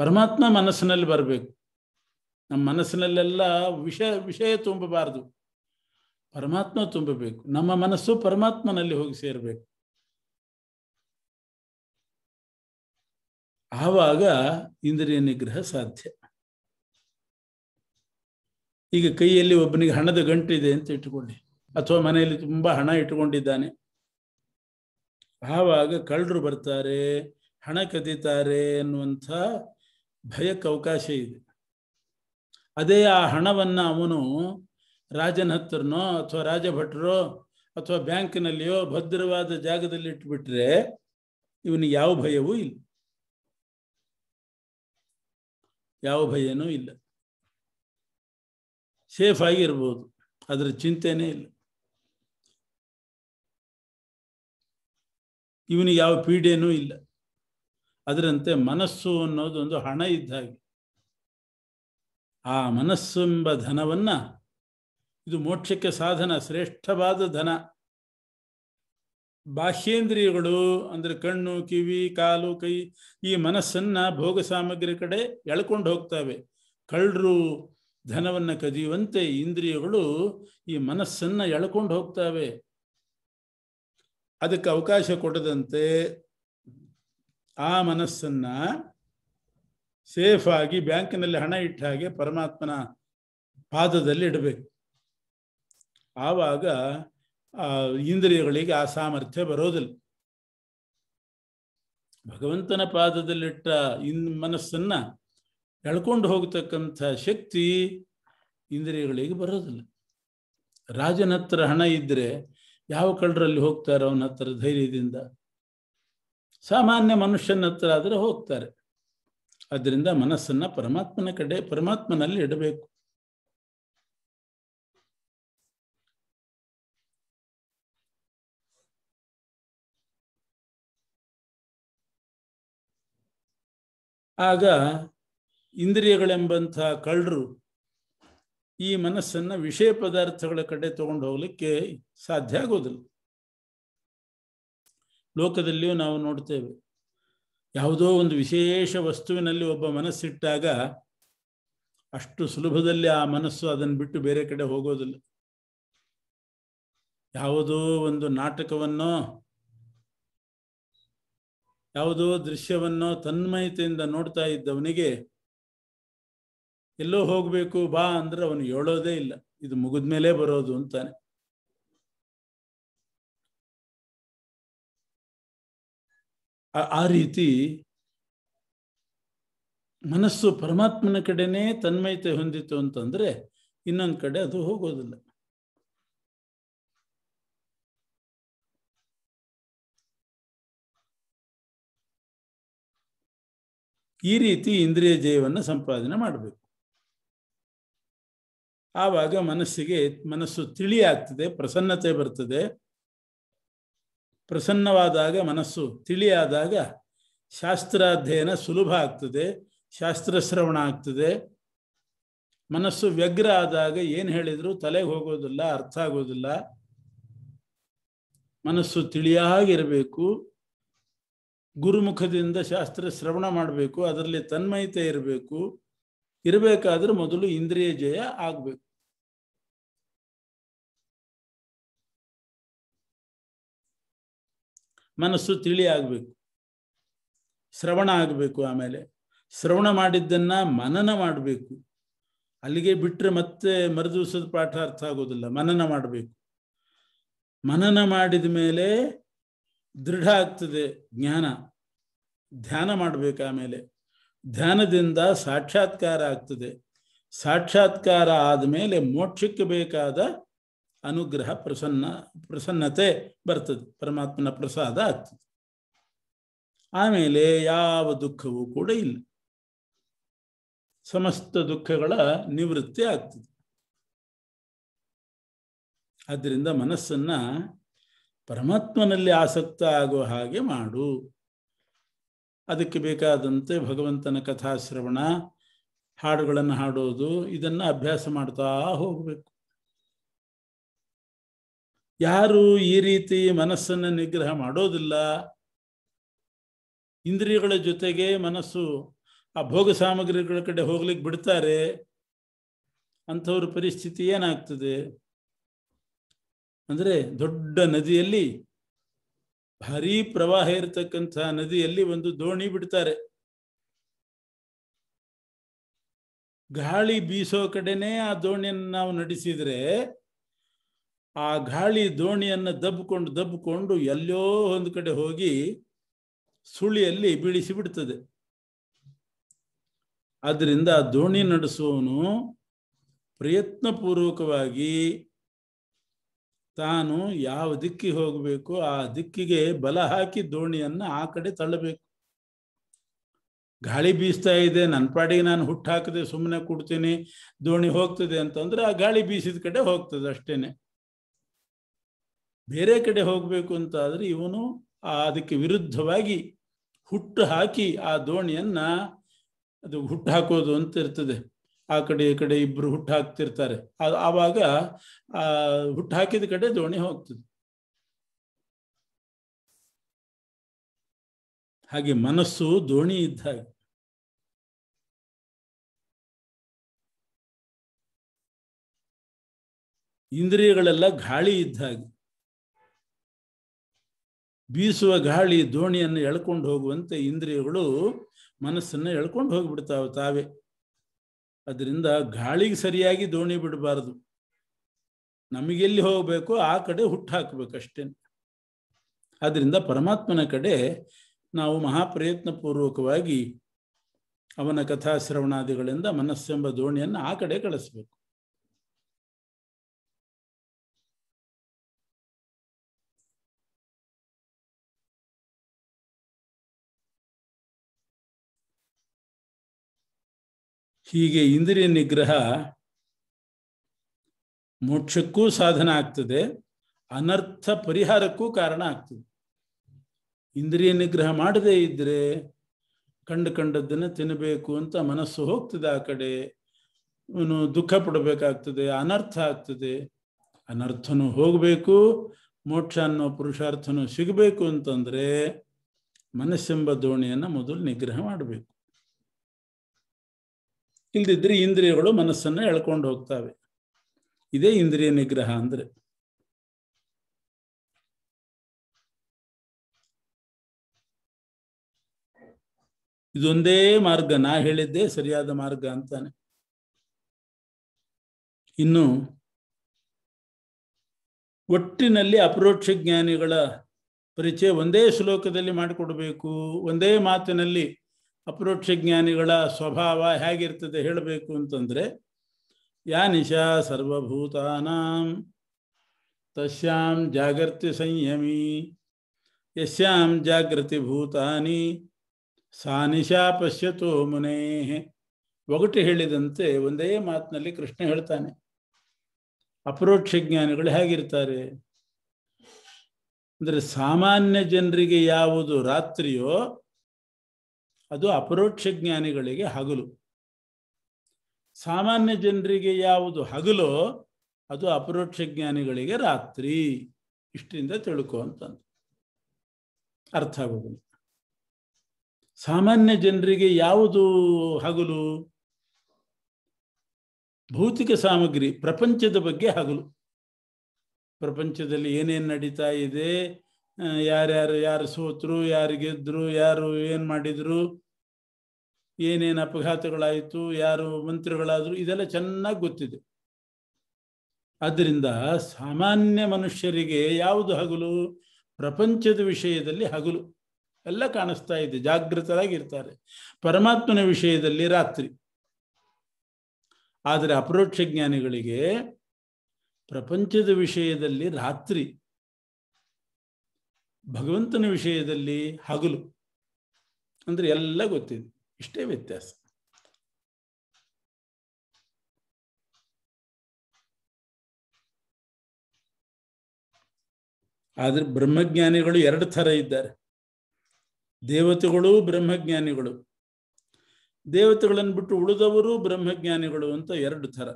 ಪರಮಾತ್ಮ ಮನಸ್ಸಿನಲ್ಲಿ ಬರಬೇಕು ನಮ್ಮ ಮನಸ್ಸಿನಲ್ಲೆಲ್ಲ ವಿಷ ವಿಷಯ ತುಂಬಬಾರ್ದು ಪರಮಾತ್ಮ ತುಂಬಬೇಕು ನಮ್ಮ ಮನಸ್ಸು ಪರಮಾತ್ಮನಲ್ಲಿ ಹೋಗಿ ಸೇರಬೇಕು ಆವಾಗ ಇಂದ್ರಿಯ ನಿಗ್ರಹ ಸಾಧ್ಯ ಈಗ ಕೈಯಲ್ಲಿ ಒಬ್ಬನಿಗೆ ಹಣದ ಗಂಟು ಇದೆ ಅಂತ ಇಟ್ಟುಕೊಳ್ಳಿ ಅಥವಾ ಮನೆಯಲ್ಲಿ ತುಂಬಾ ಹಣ ಇಟ್ಟುಕೊಂಡಿದ್ದಾನೆ ಆವಾಗ ಕಳ್ಳರು ಬರ್ತಾರೆ ಹಣ ಕದೀತಾರೆ ಅನ್ನುವಂಥ ಭಯಕ್ಕೆ ಅವಕಾಶ ಇದೆ ಅದೇ ಆ ಹಣವನ್ನ ಅವನು ರಾಜನ ಹತ್ರನೋ ಅಥವಾ ರಾಜಭಟ್ರೋ ಅಥವಾ ಬ್ಯಾಂಕ್ನಲ್ಲಿಯೋ ಭದ್ರವಾದ ಜಾಗದಲ್ಲಿ ಇಟ್ಬಿಟ್ರೆ ಇವನಿಗೆ ಯಾವ ಭಯವೂ ಇಲ್ಲ ಯಾವ ಭಯನೂ ಇಲ್ಲ ಸೇಫ್ ಆಗಿರ್ಬೋದು ಅದರ ಚಿಂತೆನೇ ಇಲ್ಲ ಇವನಿಗೆ ಯಾವ ಪೀಡೆನೂ ಇಲ್ಲ ಅದರಂತೆ ಮನಸ್ಸು ಅನ್ನೋದು ಒಂದು ಹಣ ಇದ್ದ ಹಾಗೆ ಆ ಮನಸ್ಸೆಂಬ ಧನವನ್ನ ಇದು ಮೋಕ್ಷಕ್ಕೆ ಸಾಧನ ಶ್ರೇಷ್ಠವಾದ ಧನ ಬಾಹ್ಯೇಂದ್ರಿಯಗಳು ಅಂದ್ರೆ ಕಣ್ಣು ಕಿವಿ ಕಾಲು ಕೈ ಈ ಮನಸ್ಸನ್ನ ಭೋಗ ಸಾಮಗ್ರಿ ಕಡೆ ಎಳ್ಕೊಂಡು ಹೋಗ್ತವೆ ಕಳ್ಳರು ಧನವನ್ನ ಕದಿಯುವಂತೆ ಇಂದ್ರಿಯಗಳು ಈ ಮನಸ್ಸನ್ನ ಎಳ್ಕೊಂಡು ಹೋಗ್ತವೆ ಅದಕ್ಕೆ ಅವಕಾಶ ಕೊಡದಂತೆ ಆ ಮನಸ್ಸನ್ನ ಸೇಫ್ ಆಗಿ ಬ್ಯಾಂಕಿನಲ್ಲಿ ಹಣ ಇಟ್ಟ ಹಾಗೆ ಪರಮಾತ್ಮನ ಪಾದದಲ್ಲಿ ಇಡಬೇಕು ಆವಾಗ ಇಂದ್ರಿಯಗಳಿಗೆ ಆ ಸಾಮರ್ಥ್ಯ ಬರೋದಿಲ್ಲ ಭಗವಂತನ ಪಾದದಲ್ಲಿಟ್ಟ ಇನ್ ಮನಸ್ಸನ್ನ ಎಳ್ಕೊಂಡು ಹೋಗ್ತಕ್ಕಂಥ ಶಕ್ತಿ ಇಂದ್ರಿಯಗಳಿಗೆ ಬರೋದಿಲ್ಲ ರಾಜನ ಹತ್ರ ಹಣ ಇದ್ರೆ ಯಾವ ಕಳ್ಳರಲ್ಲಿ ಹೋಗ್ತಾರೆ ಅವನ ಹತ್ರ ಧೈರ್ಯದಿಂದ ಸಾಮಾನ್ಯ ಮನುಷ್ಯನ ಹತ್ರ ಆದ್ರೆ ಹೋಗ್ತಾರೆ ಅದರಿಂದ ಮನಸ್ಸನ್ನ ಪರಮಾತ್ಮನ ಕಡೆ ಪರಮಾತ್ಮನಲ್ಲಿ ಇಡಬೇಕು ಆಗ ಇಂದ್ರಿಯಗಳೆಂಬಂತಹ ಕಳ್ಳರು ಈ ಮನಸ್ಸನ್ನು ವಿಷಯ ಪದಾರ್ಥಗಳ ಕಡೆ ತಗೊಂಡು ಹೋಗ್ಲಿಕ್ಕೆ ಸಾಧ್ಯ ಆಗೋದಿಲ್ಲ ಲೋಕದಲ್ಲಿಯೂ ನಾವು ನೋಡ್ತೇವೆ ಯಾವುದೋ ಒಂದು ವಿಶೇಷ ವಸ್ತುವಿನಲ್ಲಿ ಒಬ್ಬ ಮನಸ್ಸಿಟ್ಟಾಗ ಅಷ್ಟು ಸುಲಭದಲ್ಲಿ ಆ ಮನಸ್ಸು ಅದನ್ನು ಬಿಟ್ಟು ಬೇರೆ ಕಡೆ ಹೋಗೋದಿಲ್ಲ ಯಾವುದೋ ಒಂದು ನಾಟಕವನ್ನೋ ಯಾವುದೋ ದೃಶ್ಯವನ್ನು ತನ್ಮಯತೆಯಿಂದ ನೋಡ್ತಾ ಇದ್ದವನಿಗೆ ಎಲ್ಲೋ ಹೋಗ್ಬೇಕು ಬಾ ಅಂದ್ರೆ ಅವನು ಹೇಳೋದೇ ಇಲ್ಲ ಇದು ಮುಗಿದ್ಮೇಲೆ ಬರೋದು ಅಂತಾನೆ ಆ ರೀತಿ ಮನಸ್ಸು ಪರಮಾತ್ಮನ ಕಡೆನೇ ತನ್ಮಯತೆ ಹೊಂದಿತ್ತು ಅಂತಂದ್ರೆ ಇನ್ನೊಂದು ಕಡೆ ಅದು ಹೋಗೋದಿಲ್ಲ ಈ ರೀತಿ ಇಂದ್ರಿಯ ಜಯವನ್ನು ಸಂಪಾದನೆ ಮಾಡಬೇಕು ಆವಾಗ ಮನಸ್ಸಿಗೆ ಮನಸ್ಸು ಆಗ್ತದೆ ಪ್ರಸನ್ನತೆ ಬರ್ತದೆ ಪ್ರಸನ್ನವಾದಾಗ ಮನಸ್ಸು ತಿಳಿಯಾದಾಗ ಶಾಸ್ತ್ರಾಧ್ಯಯನ ಸುಲಭ ಆಗ್ತದೆ ಶಾಸ್ತ್ರಶ್ರವಣ ಆಗ್ತದೆ ಮನಸ್ಸು ವ್ಯಗ್ರ ಆದಾಗ ಏನು ಹೇಳಿದರೂ ತಲೆಗೆ ಹೋಗೋದಿಲ್ಲ ಅರ್ಥ ಆಗೋದಿಲ್ಲ ಮನಸ್ಸು ತಿಳಿಯಾಗಿರಬೇಕು ಗುರುಮುಖದಿಂದ ಶಾಸ್ತ್ರ ಶ್ರವಣ ಮಾಡಬೇಕು ಅದರಲ್ಲಿ ತನ್ಮಯತೆ ಇರಬೇಕು ಇರಬೇಕಾದ್ರೆ ಮೊದಲು ಇಂದ್ರಿಯ ಜಯ ಆಗಬೇಕು ಮನಸ್ಸು ತಿಳಿ ಆಗಬೇಕು ಶ್ರವಣ ಆಗಬೇಕು ಆಮೇಲೆ ಶ್ರವಣ ಮಾಡಿದ್ದನ್ನ ಮನನ ಮಾಡಬೇಕು ಅಲ್ಲಿಗೆ ಬಿಟ್ಟರೆ ಮತ್ತೆ ಮರುದಿವಸದ ಪಾಠ ಅರ್ಥ ಆಗೋದಿಲ್ಲ ಮನನ ಮಾಡಬೇಕು ಮನನ ಮಾಡಿದ ಮೇಲೆ ದೃಢ ಆಗ್ತದೆ ಜ್ಞಾನ ಧ್ಯಾನ ಮಾಡಬೇಕು ಆಮೇಲೆ ಧ್ಯಾನದಿಂದ ಸಾಕ್ಷಾತ್ಕಾರ ಆಗ್ತದೆ ಸಾಕ್ಷಾತ್ಕಾರ ಆದಮೇಲೆ ಮೋಕ್ಷಕ್ಕೆ ಬೇಕಾದ ಅನುಗ್ರಹ ಪ್ರಸನ್ನ ಪ್ರಸನ್ನತೆ ಬರ್ತದೆ ಪರಮಾತ್ಮನ ಪ್ರಸಾದ ಆಗ್ತದೆ ಆಮೇಲೆ ಯಾವ ದುಃಖವೂ ಕೂಡ ಇಲ್ಲ ಸಮಸ್ತ ದುಃಖಗಳ ನಿವೃತ್ತಿ ಆಗ್ತದೆ ಆದ್ದರಿಂದ ಮನಸ್ಸನ್ನ ಪರಮಾತ್ಮನಲ್ಲಿ ಆಸಕ್ತ ಆಗೋ ಹಾಗೆ ಮಾಡು ಅದಕ್ಕೆ ಬೇಕಾದಂತೆ ಭಗವಂತನ ಕಥಾಶ್ರವಣ ಹಾಡುಗಳನ್ನು ಹಾಡೋದು ಇದನ್ನ ಅಭ್ಯಾಸ ಮಾಡ್ತಾ ಹೋಗಬೇಕು ಯಾರು ಈ ರೀತಿ ಮನಸ್ಸನ್ನು ನಿಗ್ರಹ ಮಾಡೋದಿಲ್ಲ ಇಂದ್ರಿಯಗಳ ಜೊತೆಗೆ ಮನಸ್ಸು ಆ ಭೋಗ ಸಾಮಗ್ರಿಗಳ ಕಡೆ ಹೋಗ್ಲಿಕ್ಕೆ ಬಿಡ್ತಾರೆ ಅಂಥವ್ರ ಪರಿಸ್ಥಿತಿ ಏನಾಗ್ತದೆ ಅಂದರೆ ದೊಡ್ಡ ನದಿಯಲ್ಲಿ ಭಾರೀ ಪ್ರವಾಹ ಇರತಕ್ಕಂತಹ ನದಿಯಲ್ಲಿ ಒಂದು ದೋಣಿ ಬಿಡ್ತಾರೆ ಗಾಳಿ ಬೀಸೋ ಕಡೆನೇ ಆ ದೋಣಿಯನ್ನು ನಾವು ನಡೆಸಿದ್ರೆ ಆ ಗಾಳಿ ದೋಣಿಯನ್ನು ದಬ್ಕೊಂಡು ದಬ್ಕೊಂಡು ಎಲ್ಲೋ ಒಂದು ಕಡೆ ಹೋಗಿ ಸುಳಿಯಲ್ಲಿ ಬೀಳಿಸಿ ಬಿಡ್ತದೆ ಆ ದೋಣಿ ನಡೆಸುವವನು ಪ್ರಯತ್ನಪೂರ್ವಕವಾಗಿ ತಾನು ಯಾವ ದಿಕ್ಕಿಗೆ ಹೋಗಬೇಕು ಆ ದಿಕ್ಕಿಗೆ ಬಲ ಹಾಕಿ ದೋಣಿಯನ್ನು ಆ ಕಡೆ ತಳ್ಳಬೇಕು ಗಾಳಿ ಬೀಸ್ತಾ ಇದೆ ನನ್ನ ಪಾಡಿಗೆ ನಾನು ಹುಟ್ಟು ಹಾಕದೆ ಸುಮ್ಮನೆ ಕೊಡ್ತೀನಿ ದೋಣಿ ಹೋಗ್ತದೆ ಅಂತಂದ್ರೆ ಆ ಗಾಳಿ ಬೀಸಿದ ಕಡೆ ಹೋಗ್ತದೆ ಅಷ್ಟೇನೆ ಬೇರೆ ಕಡೆ ಹೋಗಬೇಕು ಅಂತ ಆದ್ರೆ ಇವನು ಅದಕ್ಕೆ ವಿರುದ್ಧವಾಗಿ ಹುಟ್ಟು ಹಾಕಿ ಆ ದೋಣಿಯನ್ನ ಅದು ಹುಟ್ಟು ಹಾಕೋದು ಅಂತ ಇರ್ತದೆ ಆ ಕಡೆ ಈ ಕಡೆ ಇಬ್ರು ಹುಟ್ಟು ಹಾಕ್ತಿರ್ತಾರೆ ಆವಾಗ ಆ ಹುಟ್ಟು ಹಾಕಿದ ಕಡೆ ದೋಣಿ ಹೋಗ್ತದೆ ಹಾಗೆ ಮನಸ್ಸು ದೋಣಿ ಇದ್ದ ಹಾಗೆ ಇಂದ್ರಿಯಗಳೆಲ್ಲ ಗಾಳಿ ಇದ್ದ ಹಾಗೆ ಬೀಸುವ ಗಾಳಿ ದೋಣಿಯನ್ನು ಎಳ್ಕೊಂಡು ಹೋಗುವಂತೆ ಇಂದ್ರಿಯಗಳು ಮನಸ್ಸನ್ನು ಎಳ್ಕೊಂಡು ಹೋಗಿಬಿಡ್ತಾವೆ ತಾವೇ ಅದರಿಂದ ಗಾಳಿಗೆ ಸರಿಯಾಗಿ ದೋಣಿ ಬಿಡಬಾರದು ನಮಗೆಲ್ಲಿ ಹೋಗಬೇಕು ಆ ಕಡೆ ಹುಟ್ಟು ಅಷ್ಟೇ ಆದ್ದರಿಂದ ಪರಮಾತ್ಮನ ಕಡೆ ನಾವು ಮಹಾಪ್ರಯತ್ನ ಪೂರ್ವಕವಾಗಿ ಅವನ ಕಥಾ ಮನಸ್ಸೆಂಬ ದೋಣಿಯನ್ನು ಆ ಕಡೆ ಕಳಿಸ್ಬೇಕು ಹೀಗೆ ಇಂದ್ರಿಯ ನಿಗ್ರಹ ಮೋಕ್ಷಕ್ಕೂ ಸಾಧನ ಆಗ್ತದೆ ಅನರ್ಥ ಪರಿಹಾರಕ್ಕೂ ಕಾರಣ ಆಗ್ತದೆ ಇಂದ್ರಿಯ ನಿಗ್ರಹ ಮಾಡದೇ ಇದ್ರೆ ಕಂಡು ಕಂಡದ್ದನ್ನ ತಿನ್ನಬೇಕು ಅಂತ ಮನಸ್ಸು ಹೋಗ್ತದೆ ಆ ಕಡೆ ಇವನು ದುಃಖ ಪಡಬೇಕಾಗ್ತದೆ ಅನರ್ಥ ಆಗ್ತದೆ ಅನರ್ಥನೂ ಹೋಗಬೇಕು ಮೋಕ್ಷ ಅನ್ನೋ ಪುರುಷಾರ್ಥನೂ ಸಿಗಬೇಕು ಅಂತಂದ್ರೆ ಮನಸ್ಸೆಂಬ ದೋಣಿಯನ್ನು ಮೊದಲು ನಿಗ್ರಹ ಮಾಡಬೇಕು ಇಲ್ದಿದ್ರೆ ಇಂದ್ರಿಯಗಳು ಮನಸ್ಸನ್ನ ಎಳ್ಕೊಂಡು ಹೋಗ್ತವೆ ಇದೇ ಇಂದ್ರಿಯ ನಿಗ್ರಹ ಅಂದ್ರೆ ಇದೊಂದೇ ಮಾರ್ಗ ನಾ ಹೇಳಿದ್ದೆ ಸರಿಯಾದ ಮಾರ್ಗ ಅಂತಾನೆ ಇನ್ನು ಒಟ್ಟಿನಲ್ಲಿ ಅಪರೋಕ್ಷ ಜ್ಞಾನಿಗಳ ಪರಿಚಯ ಒಂದೇ ಶ್ಲೋಕದಲ್ಲಿ ಮಾಡಿಕೊಡ್ಬೇಕು ಒಂದೇ ಮಾತಿನಲ್ಲಿ ಅಪರೋಕ್ಷ ಜ್ಞಾನಿಗಳ ಸ್ವಭಾವ ಹೇಗಿರ್ತದೆ ಹೇಳಬೇಕು ಅಂತಂದರೆ ಯಾನಿಶ ಸರ್ವಭೂತಾನಾಂ ತಸ್ಯಾಂ ಜಾಗೃತಿ ಸಂಯಮಿ ಯಶ್ಯಾಂ ಜಾಗೃತಿ ಭೂತಾನಿ ಸಾ ನಿಶಾ ಪಶ್ಯತೋ ಮುನೇ ಒಗಟು ಹೇಳಿದಂತೆ ಒಂದೇ ಮಾತಿನಲ್ಲಿ ಕೃಷ್ಣ ಹೇಳ್ತಾನೆ ಅಪರೋಕ್ಷ ಜ್ಞಾನಿಗಳು ಹೇಗಿರ್ತಾರೆ ಅಂದರೆ ಸಾಮಾನ್ಯ ಜನರಿಗೆ ಯಾವುದು ರಾತ್ರಿಯೋ ಅದು ಅಪರೋಕ್ಷ ಜ್ಞಾನಿಗಳಿಗೆ ಹಗಲು ಸಾಮಾನ್ಯ ಜನರಿಗೆ ಯಾವುದು ಹಗಲು ಅದು ಅಪರೋಕ್ಷ ಜ್ಞಾನಿಗಳಿಗೆ ರಾತ್ರಿ ಇಷ್ಟಿಂದ ತಿಳ್ಕೊ ಅಂತ ಅರ್ಥ ಆಗೋದಿಲ್ಲ ಸಾಮಾನ್ಯ ಜನರಿಗೆ ಯಾವುದು ಹಗಲು ಭೌತಿಕ ಸಾಮಗ್ರಿ ಪ್ರಪಂಚದ ಬಗ್ಗೆ ಹಗಲು ಪ್ರಪಂಚದಲ್ಲಿ ಏನೇನು ನಡೀತಾ ಇದೆ ಯಾರ್ಯಾರು ಯಾರು ಸೋತರು ಯಾರು ಗೆದ್ದರು ಯಾರು ಏನು ಮಾಡಿದ್ರು ಏನೇನು ಅಪಘಾತಗಳಾಯಿತು ಯಾರು ಮಂತ್ರಿಗಳಾದರು ಇದೆಲ್ಲ ಚೆನ್ನಾಗಿ ಗೊತ್ತಿದೆ ಆದ್ದರಿಂದ ಸಾಮಾನ್ಯ ಮನುಷ್ಯರಿಗೆ ಯಾವುದು ಹಗಲು ಪ್ರಪಂಚದ ವಿಷಯದಲ್ಲಿ ಹಗಲು ಎಲ್ಲ ಕಾಣಿಸ್ತಾ ಇದೆ ಜಾಗೃತರಾಗಿರ್ತಾರೆ ಪರಮಾತ್ಮನ ವಿಷಯದಲ್ಲಿ ರಾತ್ರಿ ಆದರೆ ಅಪರೋಕ್ಷ ಜ್ಞಾನಿಗಳಿಗೆ ಪ್ರಪಂಚದ ವಿಷಯದಲ್ಲಿ ರಾತ್ರಿ ಭಗವಂತನ ವಿಷಯದಲ್ಲಿ ಹಗಲು ಅಂದ್ರೆ ಎಲ್ಲ ಗೊತ್ತಿದೆ ಇಷ್ಟೇ ವ್ಯತ್ಯಾಸ ಆದ್ರೆ ಬ್ರಹ್ಮಜ್ಞಾನಿಗಳು ಎರಡು ಥರ ಇದ್ದಾರೆ ದೇವತೆಗಳು ಬ್ರಹ್ಮಜ್ಞಾನಿಗಳು ದೇವತೆಗಳನ್ನು ಬಿಟ್ಟು ಉಳಿದವರು ಬ್ರಹ್ಮಜ್ಞಾನಿಗಳು ಅಂತ ಎರಡು ಥರ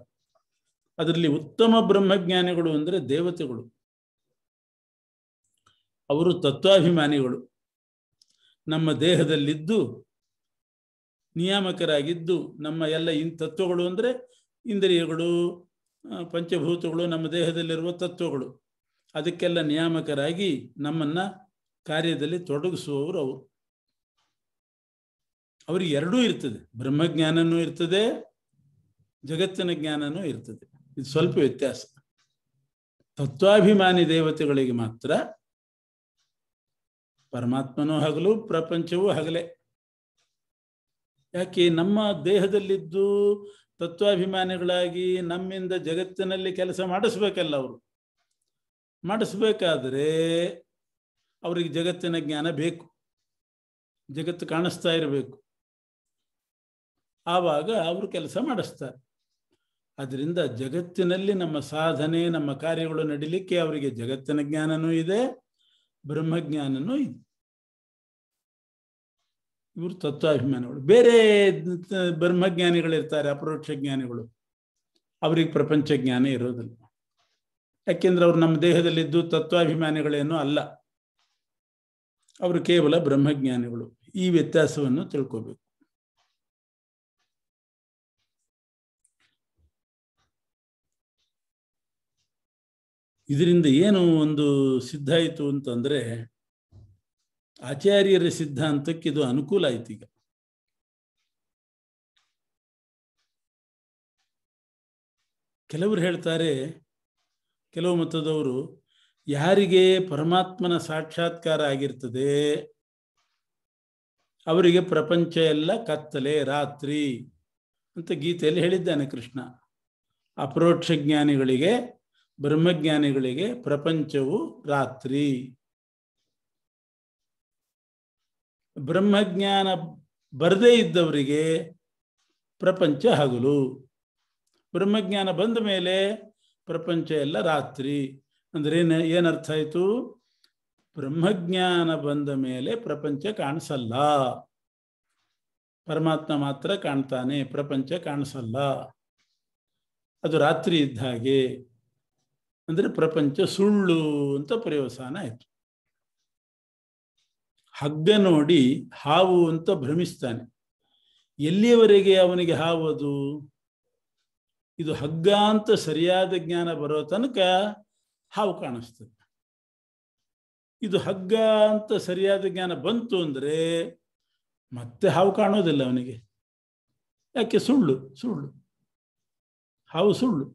ಅದರಲ್ಲಿ ಉತ್ತಮ ಬ್ರಹ್ಮಜ್ಞಾನಿಗಳು ಅಂದ್ರೆ ದೇವತೆಗಳು ಅವರು ತತ್ವಾಭಿಮಾನಿಗಳು ನಮ್ಮ ದೇಹದಲ್ಲಿದ್ದು ನಿಯಾಮಕರಾಗಿದ್ದು ನಮ್ಮ ಎಲ್ಲ ಇನ್ ತತ್ವಗಳು ಅಂದರೆ ಇಂದ್ರಿಯಗಳು ಪಂಚಭೂತಗಳು ನಮ್ಮ ದೇಹದಲ್ಲಿರುವ ತತ್ವಗಳು ಅದಕ್ಕೆಲ್ಲ ನಿಯಾಮಕರಾಗಿ ನಮ್ಮನ್ನ ಕಾರ್ಯದಲ್ಲಿ ತೊಡಗಿಸುವವರು ಅವರು ಅವ್ರಿಗೆ ಎರಡೂ ಇರ್ತದೆ ಬ್ರಹ್ಮಜ್ಞಾನನೂ ಇರ್ತದೆ ಜಗತ್ತಿನ ಜ್ಞಾನನೂ ಇರ್ತದೆ ಇದು ಸ್ವಲ್ಪ ವ್ಯತ್ಯಾಸ ತತ್ವಾಭಿಮಾನಿ ದೇವತೆಗಳಿಗೆ ಮಾತ್ರ ಪರಮಾತ್ಮನೂ ಹಗಲು ಪ್ರಪಂಚವೂ ಹಗಲೇ ಯಾಕೆ ನಮ್ಮ ದೇಹದಲ್ಲಿದ್ದು ತತ್ವಾಭಿಮಾನಿಗಳಾಗಿ ನಮ್ಮಿಂದ ಜಗತ್ತಿನಲ್ಲಿ ಕೆಲಸ ಮಾಡಿಸ್ಬೇಕಲ್ಲ ಅವರು ಮಾಡಿಸ್ಬೇಕಾದ್ರೆ ಅವರಿಗೆ ಜಗತ್ತಿನ ಜ್ಞಾನ ಬೇಕು ಜಗತ್ತು ಕಾಣಿಸ್ತಾ ಇರಬೇಕು ಆವಾಗ ಅವರು ಕೆಲಸ ಮಾಡಿಸ್ತಾರೆ ಅದರಿಂದ ಜಗತ್ತಿನಲ್ಲಿ ನಮ್ಮ ಸಾಧನೆ ನಮ್ಮ ಕಾರ್ಯಗಳು ನಡೀಲಿಕ್ಕೆ ಅವರಿಗೆ ಜಗತ್ತಿನ ಜ್ಞಾನನೂ ಇದೆ ಬ್ರಹ್ಮಜ್ಞಾನನೂ ಇದೆ ಇವರು ತತ್ವಾಭಿಮಾನಿಗಳು ಬೇರೆ ಬ್ರಹ್ಮಜ್ಞಾನಿಗಳಿರ್ತಾರೆ ಅಪರೋಕ್ಷ ಜ್ಞಾನಿಗಳು ಅವ್ರಿಗೆ ಪ್ರಪಂಚ ಜ್ಞಾನ ಇರೋದಿಲ್ಲ ಯಾಕೆಂದ್ರೆ ಅವ್ರು ನಮ್ಮ ದೇಹದಲ್ಲಿದ್ದು ತತ್ವಾಭಿಮಾನಿಗಳೇನು ಅಲ್ಲ ಅವರು ಕೇವಲ ಬ್ರಹ್ಮಜ್ಞಾನಿಗಳು ಈ ವ್ಯತ್ಯಾಸವನ್ನು ತಿಳ್ಕೋಬೇಕು ಇದರಿಂದ ಏನು ಒಂದು ಸಿದ್ಧಾಯಿತು ಅಂತಂದ್ರೆ ಆಚಾರ್ಯರ ಸಿದ್ಧಾಂತಕ್ಕೆ ಇದು ಅನುಕೂಲ ಆಯ್ತು ಈಗ ಕೆಲವರು ಹೇಳ್ತಾರೆ ಕೆಲವು ಮತದವರು ಯಾರಿಗೆ ಪರಮಾತ್ಮನ ಸಾಕ್ಷಾತ್ಕಾರ ಆಗಿರ್ತದೆ ಅವರಿಗೆ ಪ್ರಪಂಚ ಎಲ್ಲ ಕತ್ತಲೆ ರಾತ್ರಿ ಅಂತ ಗೀತೆಯಲ್ಲಿ ಹೇಳಿದ್ದಾನೆ ಕೃಷ್ಣ ಅಪರೋಕ್ಷ ಜ್ಞಾನಿಗಳಿಗೆ ಬ್ರಹ್ಮಜ್ಞಾನಿಗಳಿಗೆ ಪ್ರಪಂಚವು ರಾತ್ರಿ ಬ್ರಹ್ಮಜ್ಞಾನ ಬರದೇ ಇದ್ದವರಿಗೆ ಪ್ರಪಂಚ ಹಗಲು ಬ್ರಹ್ಮಜ್ಞಾನ ಬಂದ ಮೇಲೆ ಪ್ರಪಂಚ ಎಲ್ಲ ರಾತ್ರಿ ಅಂದ್ರೆ ಏನು ಏನರ್ಥ ಆಯಿತು ಬ್ರಹ್ಮಜ್ಞಾನ ಬಂದ ಮೇಲೆ ಪ್ರಪಂಚ ಕಾಣಿಸಲ್ಲ ಪರಮಾತ್ಮ ಮಾತ್ರ ಕಾಣ್ತಾನೆ ಪ್ರಪಂಚ ಕಾಣಿಸಲ್ಲ ಅದು ರಾತ್ರಿ ಇದ್ದ ಹಾಗೆ ಅಂದರೆ ಪ್ರಪಂಚ ಸುಳ್ಳು ಅಂತ ಪರ್ಯವಸಾನ ಆಯಿತು ಹಗ್ಗ ನೋಡಿ ಹಾವು ಅಂತ ಭ್ರಮಿಸ್ತಾನೆ ಎಲ್ಲಿಯವರೆಗೆ ಅವನಿಗೆ ಹಾವದು ಇದು ಹಗ್ಗ ಅಂತ ಸರಿಯಾದ ಜ್ಞಾನ ಬರೋ ತನಕ ಹಾವು ಕಾಣಿಸ್ತದೆ ಇದು ಹಗ್ಗ ಅಂತ ಸರಿಯಾದ ಜ್ಞಾನ ಬಂತು ಅಂದ್ರೆ ಮತ್ತೆ ಹಾವು ಕಾಣೋದಿಲ್ಲ ಅವನಿಗೆ ಯಾಕೆ ಸುಳ್ಳು ಸುಳ್ಳು ಹಾವು ಸುಳ್ಳು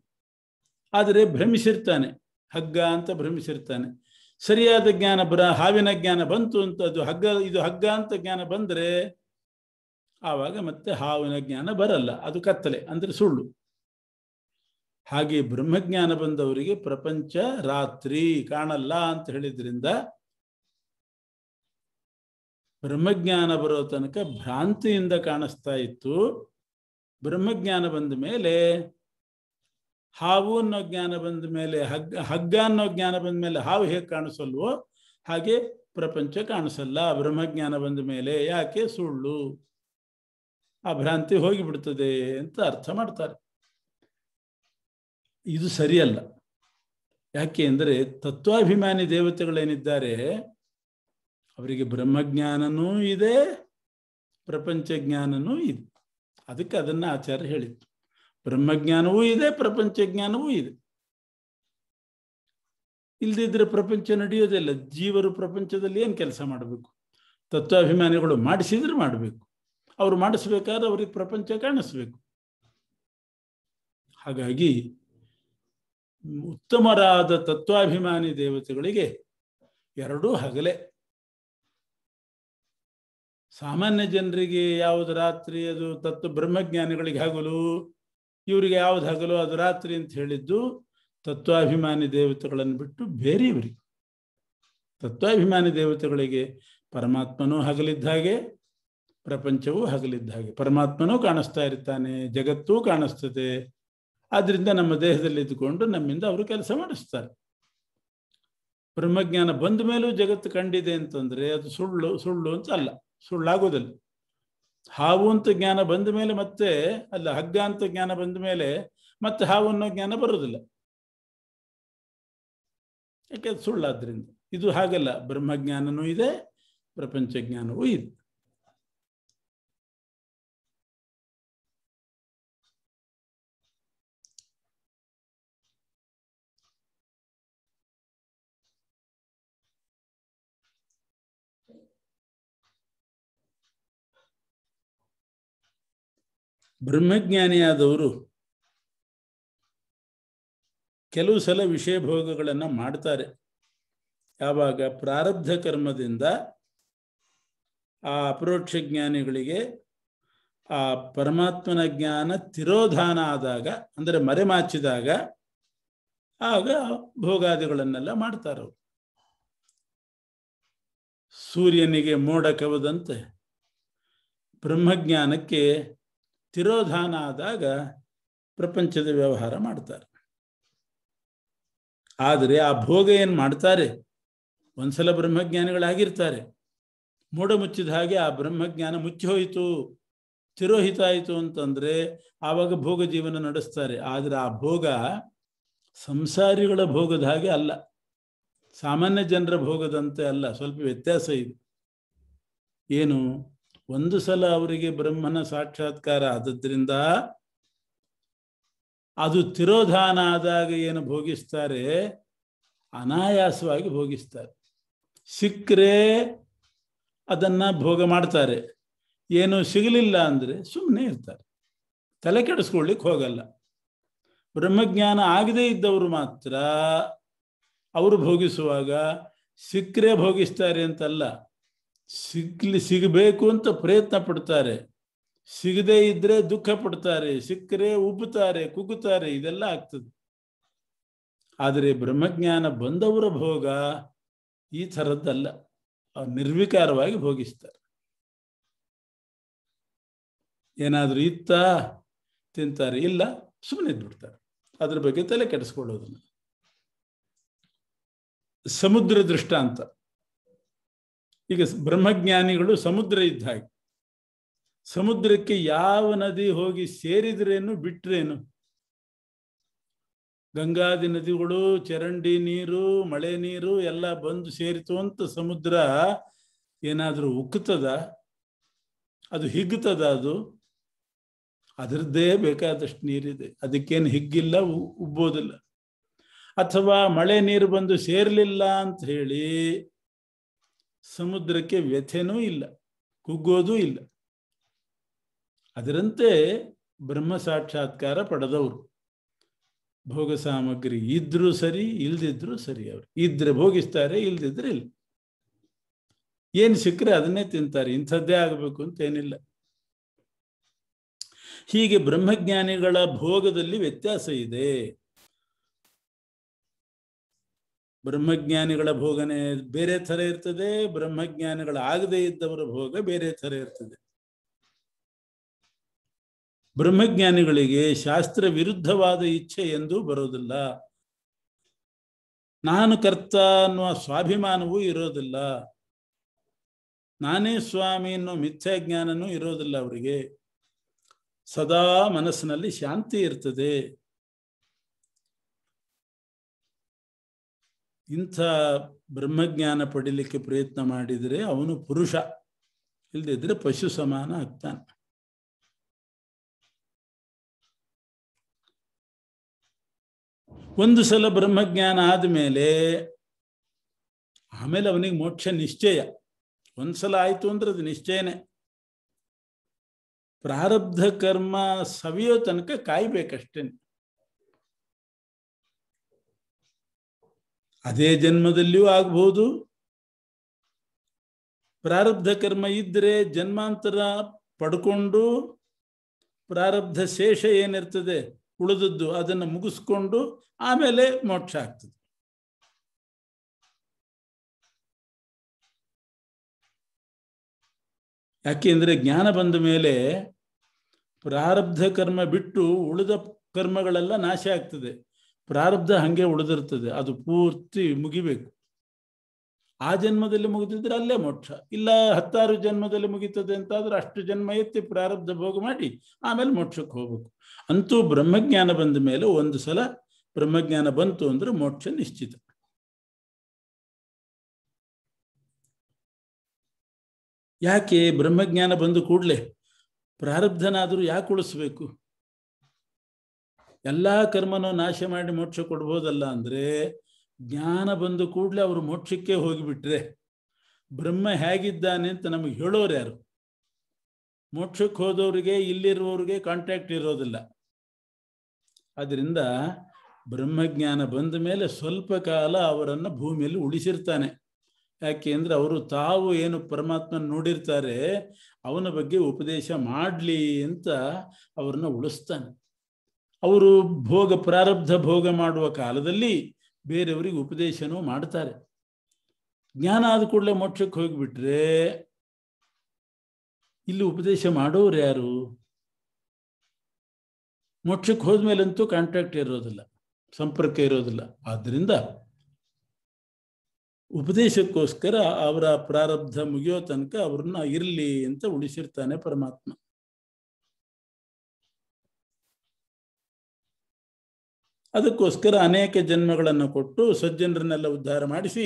ಆದರೆ ಭ್ರಮಿಸಿರ್ತಾನೆ ಹಗ್ಗ ಅಂತ ಭ್ರಮಿಸಿರ್ತಾನೆ ಸರಿಯಾದ ಜ್ಞಾನ ಬರ ಹಾವಿನ ಜ್ಞಾನ ಬಂತು ಅಂತ ಅದು ಹಗ್ಗ ಇದು ಹಗ್ಗ ಅಂತ ಜ್ಞಾನ ಬಂದರೆ ಆವಾಗ ಮತ್ತೆ ಹಾವಿನ ಜ್ಞಾನ ಬರಲ್ಲ ಅದು ಕತ್ತಲೆ ಅಂದ್ರೆ ಸುಳ್ಳು ಹಾಗೆ ಬ್ರಹ್ಮಜ್ಞಾನ ಬಂದವರಿಗೆ ಪ್ರಪಂಚ ರಾತ್ರಿ ಕಾಣಲ್ಲ ಅಂತ ಹೇಳಿದ್ರಿಂದ ಬ್ರಹ್ಮಜ್ಞಾನ ಬರೋ ತನಕ ಭ್ರಾಂತಿಯಿಂದ ಕಾಣಿಸ್ತಾ ಇತ್ತು ಬ್ರಹ್ಮಜ್ಞಾನ ಬಂದ ಮೇಲೆ ಹಾವು ಅನ್ನೋ ಜ್ಞಾನ ಬಂದ ಮೇಲೆ ಹಗ್ಗ ಹಗ್ಗ ಅನ್ನೋ ಜ್ಞಾನ ಬಂದ ಮೇಲೆ ಹಾವು ಹೇಗೆ ಕಾಣಿಸಲ್ವೋ ಹಾಗೆ ಪ್ರಪಂಚ ಕಾಣಿಸಲ್ಲ ಬ್ರಹ್ಮಜ್ಞಾನ ಬಂದ ಮೇಲೆ ಯಾಕೆ ಸುಳ್ಳು ಆ ಭ್ರಾಂತಿ ಹೋಗಿಬಿಡ್ತದೆ ಅಂತ ಅರ್ಥ ಮಾಡ್ತಾರೆ ಇದು ಸರಿಯಲ್ಲ ಯಾಕೆ ಅಂದರೆ ತತ್ವಾಭಿಮಾನಿ ದೇವತೆಗಳೇನಿದ್ದಾರೆ ಅವರಿಗೆ ಬ್ರಹ್ಮಜ್ಞಾನನೂ ಇದೆ ಪ್ರಪಂಚ ಜ್ಞಾನನೂ ಇದೆ ಅದಕ್ಕೆ ಅದನ್ನು ಆಚಾರ್ಯ ಹೇಳಿತ್ತು ಬ್ರಹ್ಮಜ್ಞಾನವೂ ಇದೆ ಪ್ರಪಂಚ ಜ್ಞಾನವೂ ಇದೆ ಇಲ್ದಿದ್ರೆ ಪ್ರಪಂಚ ನಡೆಯೋದಿಲ್ಲ ಜೀವರು ಪ್ರಪಂಚದಲ್ಲಿ ಏನು ಕೆಲಸ ಮಾಡಬೇಕು ತತ್ವಾಭಿಮಾನಿಗಳು ಮಾಡಿಸಿದ್ರೆ ಮಾಡಬೇಕು ಅವರು ಮಾಡಿಸ್ಬೇಕಾದ್ರೆ ಅವ್ರಿಗೆ ಪ್ರಪಂಚ ಕಾಣಿಸ್ಬೇಕು ಹಾಗಾಗಿ ಉತ್ತಮರಾದ ತತ್ವಾಭಿಮಾನಿ ದೇವತೆಗಳಿಗೆ ಎರಡೂ ಹಗಲೆ ಸಾಮಾನ್ಯ ಜನರಿಗೆ ಯಾವುದು ರಾತ್ರಿ ಅದು ತತ್ವ ಬ್ರಹ್ಮಜ್ಞಾನಿಗಳಿಗೆ ಹಗಲು ಇವರಿಗೆ ಯಾವ್ದು ಹಗಲು ಅದು ರಾತ್ರಿ ಅಂತ ಹೇಳಿದ್ದು ತತ್ವಾಭಿಮಾನಿ ದೇವತೆಗಳನ್ನು ಬಿಟ್ಟು ಬೇರೆಯವರಿಗೆ ತತ್ವಾಭಿಮಾನಿ ದೇವತೆಗಳಿಗೆ ಪರಮಾತ್ಮನೂ ಹಗಲಿದ್ದ ಹಾಗೆ ಪ್ರಪಂಚವೂ ಹಗಲಿದ್ದ ಹಾಗೆ ಪರಮಾತ್ಮನೂ ಕಾಣಿಸ್ತಾ ಇರ್ತಾನೆ ಜಗತ್ತೂ ಕಾಣಿಸ್ತದೆ ಆದ್ರಿಂದ ನಮ್ಮ ದೇಹದಲ್ಲಿ ಇದ್ದುಕೊಂಡು ನಮ್ಮಿಂದ ಅವರು ಕೆಲಸ ಮಾಡಿಸ್ತಾರೆ ಬ್ರಹ್ಮಜ್ಞಾನ ಬಂದ ಮೇಲೂ ಜಗತ್ತು ಕಂಡಿದೆ ಅಂತಂದ್ರೆ ಅದು ಸುಳ್ಳು ಸುಳ್ಳು ಅಂತ ಅಲ್ಲ ಸುಳ್ಳಾಗೋದಿಲ್ಲ ಹಾವು ಅಂತ ಜ್ಞಾನ ಬಂದ ಮೇಲೆ ಮತ್ತೆ ಅಲ್ಲ ಹಗ್ಗ ಅಂತ ಜ್ಞಾನ ಬಂದ ಮೇಲೆ ಮತ್ತೆ ಹಾವು ಅನ್ನೋ ಜ್ಞಾನ ಬರೋದಿಲ್ಲ ಯಾಕೆ ಸುಳ್ಳಾದ್ರಿಂದ ಇದು ಹಾಗಲ್ಲ ಬ್ರಹ್ಮಜ್ಞಾನನೂ ಇದೆ ಪ್ರಪಂಚ ಜ್ಞಾನವೂ ಇದೆ ಬ್ರಹ್ಮಜ್ಞಾನಿಯಾದವರು ಕೆಲವು ಸಲ ವಿಷಯ ಭೋಗಗಳನ್ನು ಮಾಡ್ತಾರೆ ಯಾವಾಗ ಪ್ರಾರಬ್ಧ ಕರ್ಮದಿಂದ ಆ ಅಪರೋಕ್ಷ ಜ್ಞಾನಿಗಳಿಗೆ ಆ ಪರಮಾತ್ಮನ ಜ್ಞಾನ ತಿರೋಧಾನ ಆದಾಗ ಅಂದರೆ ಮರೆಮಾಚಿದಾಗ ಆಗ ಭೋಗಾದಿಗಳನ್ನೆಲ್ಲ ಮಾಡ್ತಾರವ್ರು ಸೂರ್ಯನಿಗೆ ಮೋಡ ಕವದಂತೆ ಬ್ರಹ್ಮಜ್ಞಾನಕ್ಕೆ ತಿರೋಧಾನ ಆದಾಗ ಪ್ರಪಂಚದ ವ್ಯವಹಾರ ಮಾಡ್ತಾರೆ ಆದರೆ ಆ ಭೋಗ ಏನು ಮಾಡ್ತಾರೆ ಒಂದ್ಸಲ ಬ್ರಹ್ಮಜ್ಞಾನಿಗಳಾಗಿರ್ತಾರೆ ಮೂಡ ಮುಚ್ಚಿದ ಹಾಗೆ ಆ ಬ್ರಹ್ಮಜ್ಞಾನ ಮುಚ್ಚಿ ಹೋಯಿತು ತಿರೋಹಿತ ಆಯಿತು ಅಂತಂದರೆ ಆವಾಗ ಭೋಗ ಜೀವನ ನಡೆಸ್ತಾರೆ ಆದರೆ ಆ ಭೋಗ ಸಂಸಾರಿಗಳ ಭೋಗದ ಹಾಗೆ ಅಲ್ಲ ಸಾಮಾನ್ಯ ಜನರ ಭೋಗದಂತೆ ಅಲ್ಲ ಸ್ವಲ್ಪ ವ್ಯತ್ಯಾಸ ಇದು ಏನು ಒಂದು ಸಲ ಅವರಿಗೆ ಬ್ರಹ್ಮನ ಸಾಕ್ಷಾತ್ಕಾರ ಆದದ್ರಿಂದ ಅದು ತಿರೋಧಾನ ಆದಾಗ ಏನು ಭೋಗಿಸ್ತಾರೆ ಅನಾಯಾಸವಾಗಿ ಭೋಗಿಸ್ತಾರೆ ಸಿಕ್ಕರೆ ಅದನ್ನು ಭೋಗ ಮಾಡ್ತಾರೆ ಏನು ಸಿಗಲಿಲ್ಲ ಅಂದರೆ ಸುಮ್ಮನೆ ಇರ್ತಾರೆ ತಲೆ ಕೆಡಿಸ್ಕೊಳ್ಲಿಕ್ಕೆ ಹೋಗಲ್ಲ ಬ್ರಹ್ಮಜ್ಞಾನ ಆಗದೇ ಇದ್ದವರು ಮಾತ್ರ ಅವರು ಭೋಗಿಸುವಾಗ ಸಿಕ್ಕರೆ ಭೋಗಿಸ್ತಾರೆ ಅಂತಲ್ಲ ಸಿಗ್ಲಿ ಸಿಗಬೇಕು ಅಂತ ಪ್ರಯತ್ನ ಪಡ್ತಾರೆ ಸಿಗದೇ ಇದ್ರೆ ದುಃಖ ಪಡ್ತಾರೆ ಸಿಕ್ಕರೆ ಉಬ್ಬುತ್ತಾರೆ ಕುಗ್ಗುತ್ತಾರೆ ಇದೆಲ್ಲ ಆಗ್ತದೆ ಆದರೆ ಬ್ರಹ್ಮಜ್ಞಾನ ಬಂದವರ ಭೋಗ ಈ ಥರದ್ದಲ್ಲ ನಿರ್ವಿಕಾರವಾಗಿ ಭೋಗಿಸ್ತಾರೆ ಏನಾದರೂ ಇತ್ತ ತಿಂತಾರೆ ಇಲ್ಲ ಸುಮ್ಮನೆ ಇದ್ಬಿಡ್ತಾರೆ ಅದ್ರ ಬಗ್ಗೆ ತಲೆ ಕೆಡಿಸ್ಕೊಳ್ಳೋದನ್ನ ಸಮುದ್ರ ದೃಷ್ಟಾಂತ ಈಗ ಬ್ರಹ್ಮಜ್ಞಾನಿಗಳು ಸಮುದ್ರ ಇದ್ದ ಹಾಗೆ ಸಮುದ್ರಕ್ಕೆ ಯಾವ ನದಿ ಹೋಗಿ ಸೇರಿದ್ರೇನು ಬಿಟ್ರೇನು ಗಂಗಾದಿ ನದಿಗಳು ಚರಂಡಿ ನೀರು ಮಳೆ ನೀರು ಎಲ್ಲ ಬಂದು ಸೇರಿತು ಅಂತ ಸಮುದ್ರ ಏನಾದರೂ ಉಕ್ಕುತ್ತದ ಅದು ಹಿಗ್ತದ ಅದು ಅದರದ್ದೇ ಬೇಕಾದಷ್ಟು ನೀರಿದೆ ಅದಕ್ಕೇನು ಹಿಗ್ಗಿಲ್ಲ ಉಬ್ಬೋದಿಲ್ಲ ಅಥವಾ ಮಳೆ ನೀರು ಬಂದು ಸೇರಲಿಲ್ಲ ಅಂತ ಹೇಳಿ ಸಮುದ್ರಕ್ಕೆ ವ್ಯಥೆನೂ ಇಲ್ಲ ಕುಗ್ಗೋದೂ ಇಲ್ಲ ಅದರಂತೆ ಬ್ರಹ್ಮ ಸಾಕ್ಷಾತ್ಕಾರ ಪಡೆದವರು ಭೋಗ ಸಾಮಗ್ರಿ ಇದ್ರೂ ಸರಿ ಇಲ್ದಿದ್ರು ಸರಿ ಅವರು ಇದ್ರೆ ಭೋಗಿಸ್ತಾರೆ ಇಲ್ದಿದ್ರೆ ಇಲ್ಲ ಏನು ಸಿಕ್ಕರೆ ಅದನ್ನೇ ತಿಂತಾರೆ ಇಂಥದ್ದೇ ಆಗಬೇಕು ಅಂತ ಏನಿಲ್ಲ ಹೀಗೆ ಬ್ರಹ್ಮಜ್ಞಾನಿಗಳ ಭೋಗದಲ್ಲಿ ವ್ಯತ್ಯಾಸ ಇದೆ ಬ್ರಹ್ಮಜ್ಞಾನಿಗಳ ಭೋಗನೇ ಬೇರೆ ಥರ ಇರ್ತದೆ ಬ್ರಹ್ಮಜ್ಞಾನಿಗಳ ಆಗದೆ ಇದ್ದವರ ಭೋಗ ಬೇರೆ ಥರ ಇರ್ತದೆ ಬ್ರಹ್ಮಜ್ಞಾನಿಗಳಿಗೆ ಶಾಸ್ತ್ರ ವಿರುದ್ಧವಾದ ಇಚ್ಛೆ ಎಂದೂ ಬರೋದಿಲ್ಲ ನಾನು ಕರ್ತ ಅನ್ನುವ ಸ್ವಾಭಿಮಾನವೂ ಇರೋದಿಲ್ಲ ನಾನೇ ಸ್ವಾಮಿ ಅನ್ನೋ ಜ್ಞಾನನೂ ಇರೋದಿಲ್ಲ ಅವರಿಗೆ ಸದಾ ಮನಸ್ಸಿನಲ್ಲಿ ಶಾಂತಿ ಇರ್ತದೆ ಇಂಥ ಬ್ರಹ್ಮಜ್ಞಾನ ಪಡೀಲಿಕ್ಕೆ ಪ್ರಯತ್ನ ಮಾಡಿದರೆ ಅವನು ಪುರುಷ ಇಲ್ಲದಿದ್ದರೆ ಪಶು ಸಮಾನ ಆಗ್ತಾನೆ ಒಂದು ಸಲ ಬ್ರಹ್ಮಜ್ಞಾನ ಆದಮೇಲೆ ಆಮೇಲೆ ಅವನಿಗೆ ಮೋಕ್ಷ ನಿಶ್ಚಯ ಒಂದು ಸಲ ಆಯ್ತು ಅಂದ್ರೆ ಅದು ನಿಶ್ಚಯನೇ ಪ್ರಾರಬ್ಧ ಕರ್ಮ ಸವಿಯೋ ತನಕ ಕಾಯ್ಬೇಕಷ್ಟೇನೆ ಅದೇ ಜನ್ಮದಲ್ಲಿಯೂ ಆಗಬಹುದು ಪ್ರಾರಬ್ಧ ಕರ್ಮ ಇದ್ರೆ ಜನ್ಮಾಂತರ ಪಡ್ಕೊಂಡು ಪ್ರಾರಬ್ಧ ಶೇಷ ಏನಿರ್ತದೆ ಉಳಿದದ್ದು ಅದನ್ನು ಮುಗಿಸ್ಕೊಂಡು ಆಮೇಲೆ ಮೋಕ್ಷ ಆಗ್ತದೆ ಯಾಕೆಂದ್ರೆ ಜ್ಞಾನ ಬಂದ ಮೇಲೆ ಪ್ರಾರಬ್ಧ ಕರ್ಮ ಬಿಟ್ಟು ಉಳಿದ ಕರ್ಮಗಳೆಲ್ಲ ನಾಶ ಆಗ್ತದೆ ಪ್ರಾರಬ್ಧ ಹಂಗೆ ಉಳಿದಿರ್ತದೆ ಅದು ಪೂರ್ತಿ ಮುಗಿಬೇಕು ಆ ಜನ್ಮದಲ್ಲಿ ಮುಗಿದಿದ್ರೆ ಅಲ್ಲೇ ಮೋಕ್ಷ ಇಲ್ಲ ಹತ್ತಾರು ಜನ್ಮದಲ್ಲಿ ಮುಗಿತದೆ ಅಂತಾದ್ರೆ ಅಷ್ಟು ಜನ್ಮ ಎತ್ತಿ ಪ್ರಾರಬ್ಧ ಭೋಗ ಮಾಡಿ ಆಮೇಲೆ ಮೋಕ್ಷಕ್ಕೆ ಹೋಗ್ಬೇಕು ಅಂತೂ ಬ್ರಹ್ಮಜ್ಞಾನ ಬಂದ ಮೇಲೆ ಒಂದು ಸಲ ಬ್ರಹ್ಮಜ್ಞಾನ ಬಂತು ಅಂದ್ರೆ ಮೋಕ್ಷ ನಿಶ್ಚಿತ ಯಾಕೆ ಬ್ರಹ್ಮಜ್ಞಾನ ಬಂದು ಕೂಡಲೇ ಪ್ರಾರಬ್ಧನಾದ್ರೂ ಯಾಕೆ ಉಳಿಸ್ಬೇಕು ಎಲ್ಲ ಕರ್ಮನ ನಾಶ ಮಾಡಿ ಮೋಕ್ಷ ಕೊಡ್ಬೋದಲ್ಲ ಅಂದ್ರೆ ಜ್ಞಾನ ಬಂದು ಕೂಡಲೇ ಅವರು ಮೋಕ್ಷಕ್ಕೆ ಹೋಗಿಬಿಟ್ರೆ ಬ್ರಹ್ಮ ಹೇಗಿದ್ದಾನೆ ಅಂತ ನಮಗೆ ಹೇಳೋರು ಯಾರು ಮೋಕ್ಷಕ್ಕೆ ಹೋದವ್ರಿಗೆ ಇಲ್ಲಿರುವವ್ರಿಗೆ ಕಾಂಟ್ಯಾಕ್ಟ್ ಇರೋದಿಲ್ಲ ಆದ್ರಿಂದ ಬ್ರಹ್ಮಜ್ಞಾನ ಬಂದ ಮೇಲೆ ಸ್ವಲ್ಪ ಕಾಲ ಅವರನ್ನು ಭೂಮಿಯಲ್ಲಿ ಉಳಿಸಿರ್ತಾನೆ ಯಾಕೆ ಅಂದ್ರೆ ಅವರು ತಾವು ಏನು ಪರಮಾತ್ಮ ನೋಡಿರ್ತಾರೆ ಅವನ ಬಗ್ಗೆ ಉಪದೇಶ ಮಾಡಲಿ ಅಂತ ಅವ್ರನ್ನ ಉಳಿಸ್ತಾನೆ ಅವರು ಭೋಗ ಪ್ರಾರಬ್ಧ ಭೋಗ ಮಾಡುವ ಕಾಲದಲ್ಲಿ ಬೇರೆಯವರಿಗೆ ಉಪದೇಶನೂ ಮಾಡ್ತಾರೆ ಜ್ಞಾನ ಆದ ಕೂಡಲೇ ಮೋಕ್ಷಕ್ಕೆ ಹೋಗಿಬಿಟ್ರೆ ಇಲ್ಲಿ ಉಪದೇಶ ಮಾಡೋರು ಯಾರು ಮೋಕ್ಷಕ್ಕೆ ಹೋದ್ಮೇಲಂತೂ ಕಾಂಟ್ಯಾಕ್ಟ್ ಇರೋದಿಲ್ಲ ಸಂಪರ್ಕ ಇರೋದಿಲ್ಲ ಆದ್ದರಿಂದ ಉಪದೇಶಕ್ಕೋಸ್ಕರ ಅವರ ಪ್ರಾರಬ್ಧ ಮುಗಿಯೋ ತನಕ ಅವ್ರನ್ನ ಇರಲಿ ಅಂತ ಉಳಿಸಿರ್ತಾನೆ ಪರಮಾತ್ಮ ಅದಕ್ಕೋಸ್ಕರ ಅನೇಕ ಜನ್ಮಗಳನ್ನು ಕೊಟ್ಟು ಸಜ್ಜನರನ್ನೆಲ್ಲ ಉದ್ಧಾರ ಮಾಡಿಸಿ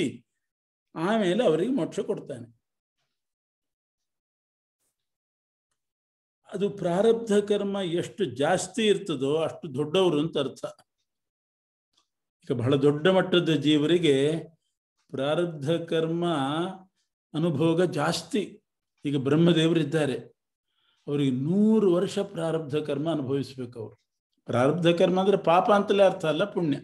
ಆಮೇಲೆ ಅವರಿಗೆ ಮೋಕ್ಷ ಕೊಡ್ತಾನೆ ಅದು ಪ್ರಾರಬ್ಧ ಕರ್ಮ ಎಷ್ಟು ಜಾಸ್ತಿ ಇರ್ತದೋ ಅಷ್ಟು ದೊಡ್ಡವರು ಅಂತ ಅರ್ಥ ಈಗ ಬಹಳ ದೊಡ್ಡ ಮಟ್ಟದ ಜೀವರಿಗೆ ಪ್ರಾರಬ್ಧ ಕರ್ಮ ಅನುಭೋಗ ಜಾಸ್ತಿ ಈಗ ಬ್ರಹ್ಮದೇವರಿದ್ದಾರೆ ಅವರಿಗೆ ನೂರು ವರ್ಷ ಪ್ರಾರಬ್ಧ ಕರ್ಮ ಅನುಭವಿಸ್ಬೇಕು ಅವರು ಪ್ರಾರಬ್ಧ ಕರ್ಮ ಅಂದ್ರೆ ಪಾಪ ಅಂತಲೇ ಅರ್ಥ ಅಲ್ಲ ಪುಣ್ಯ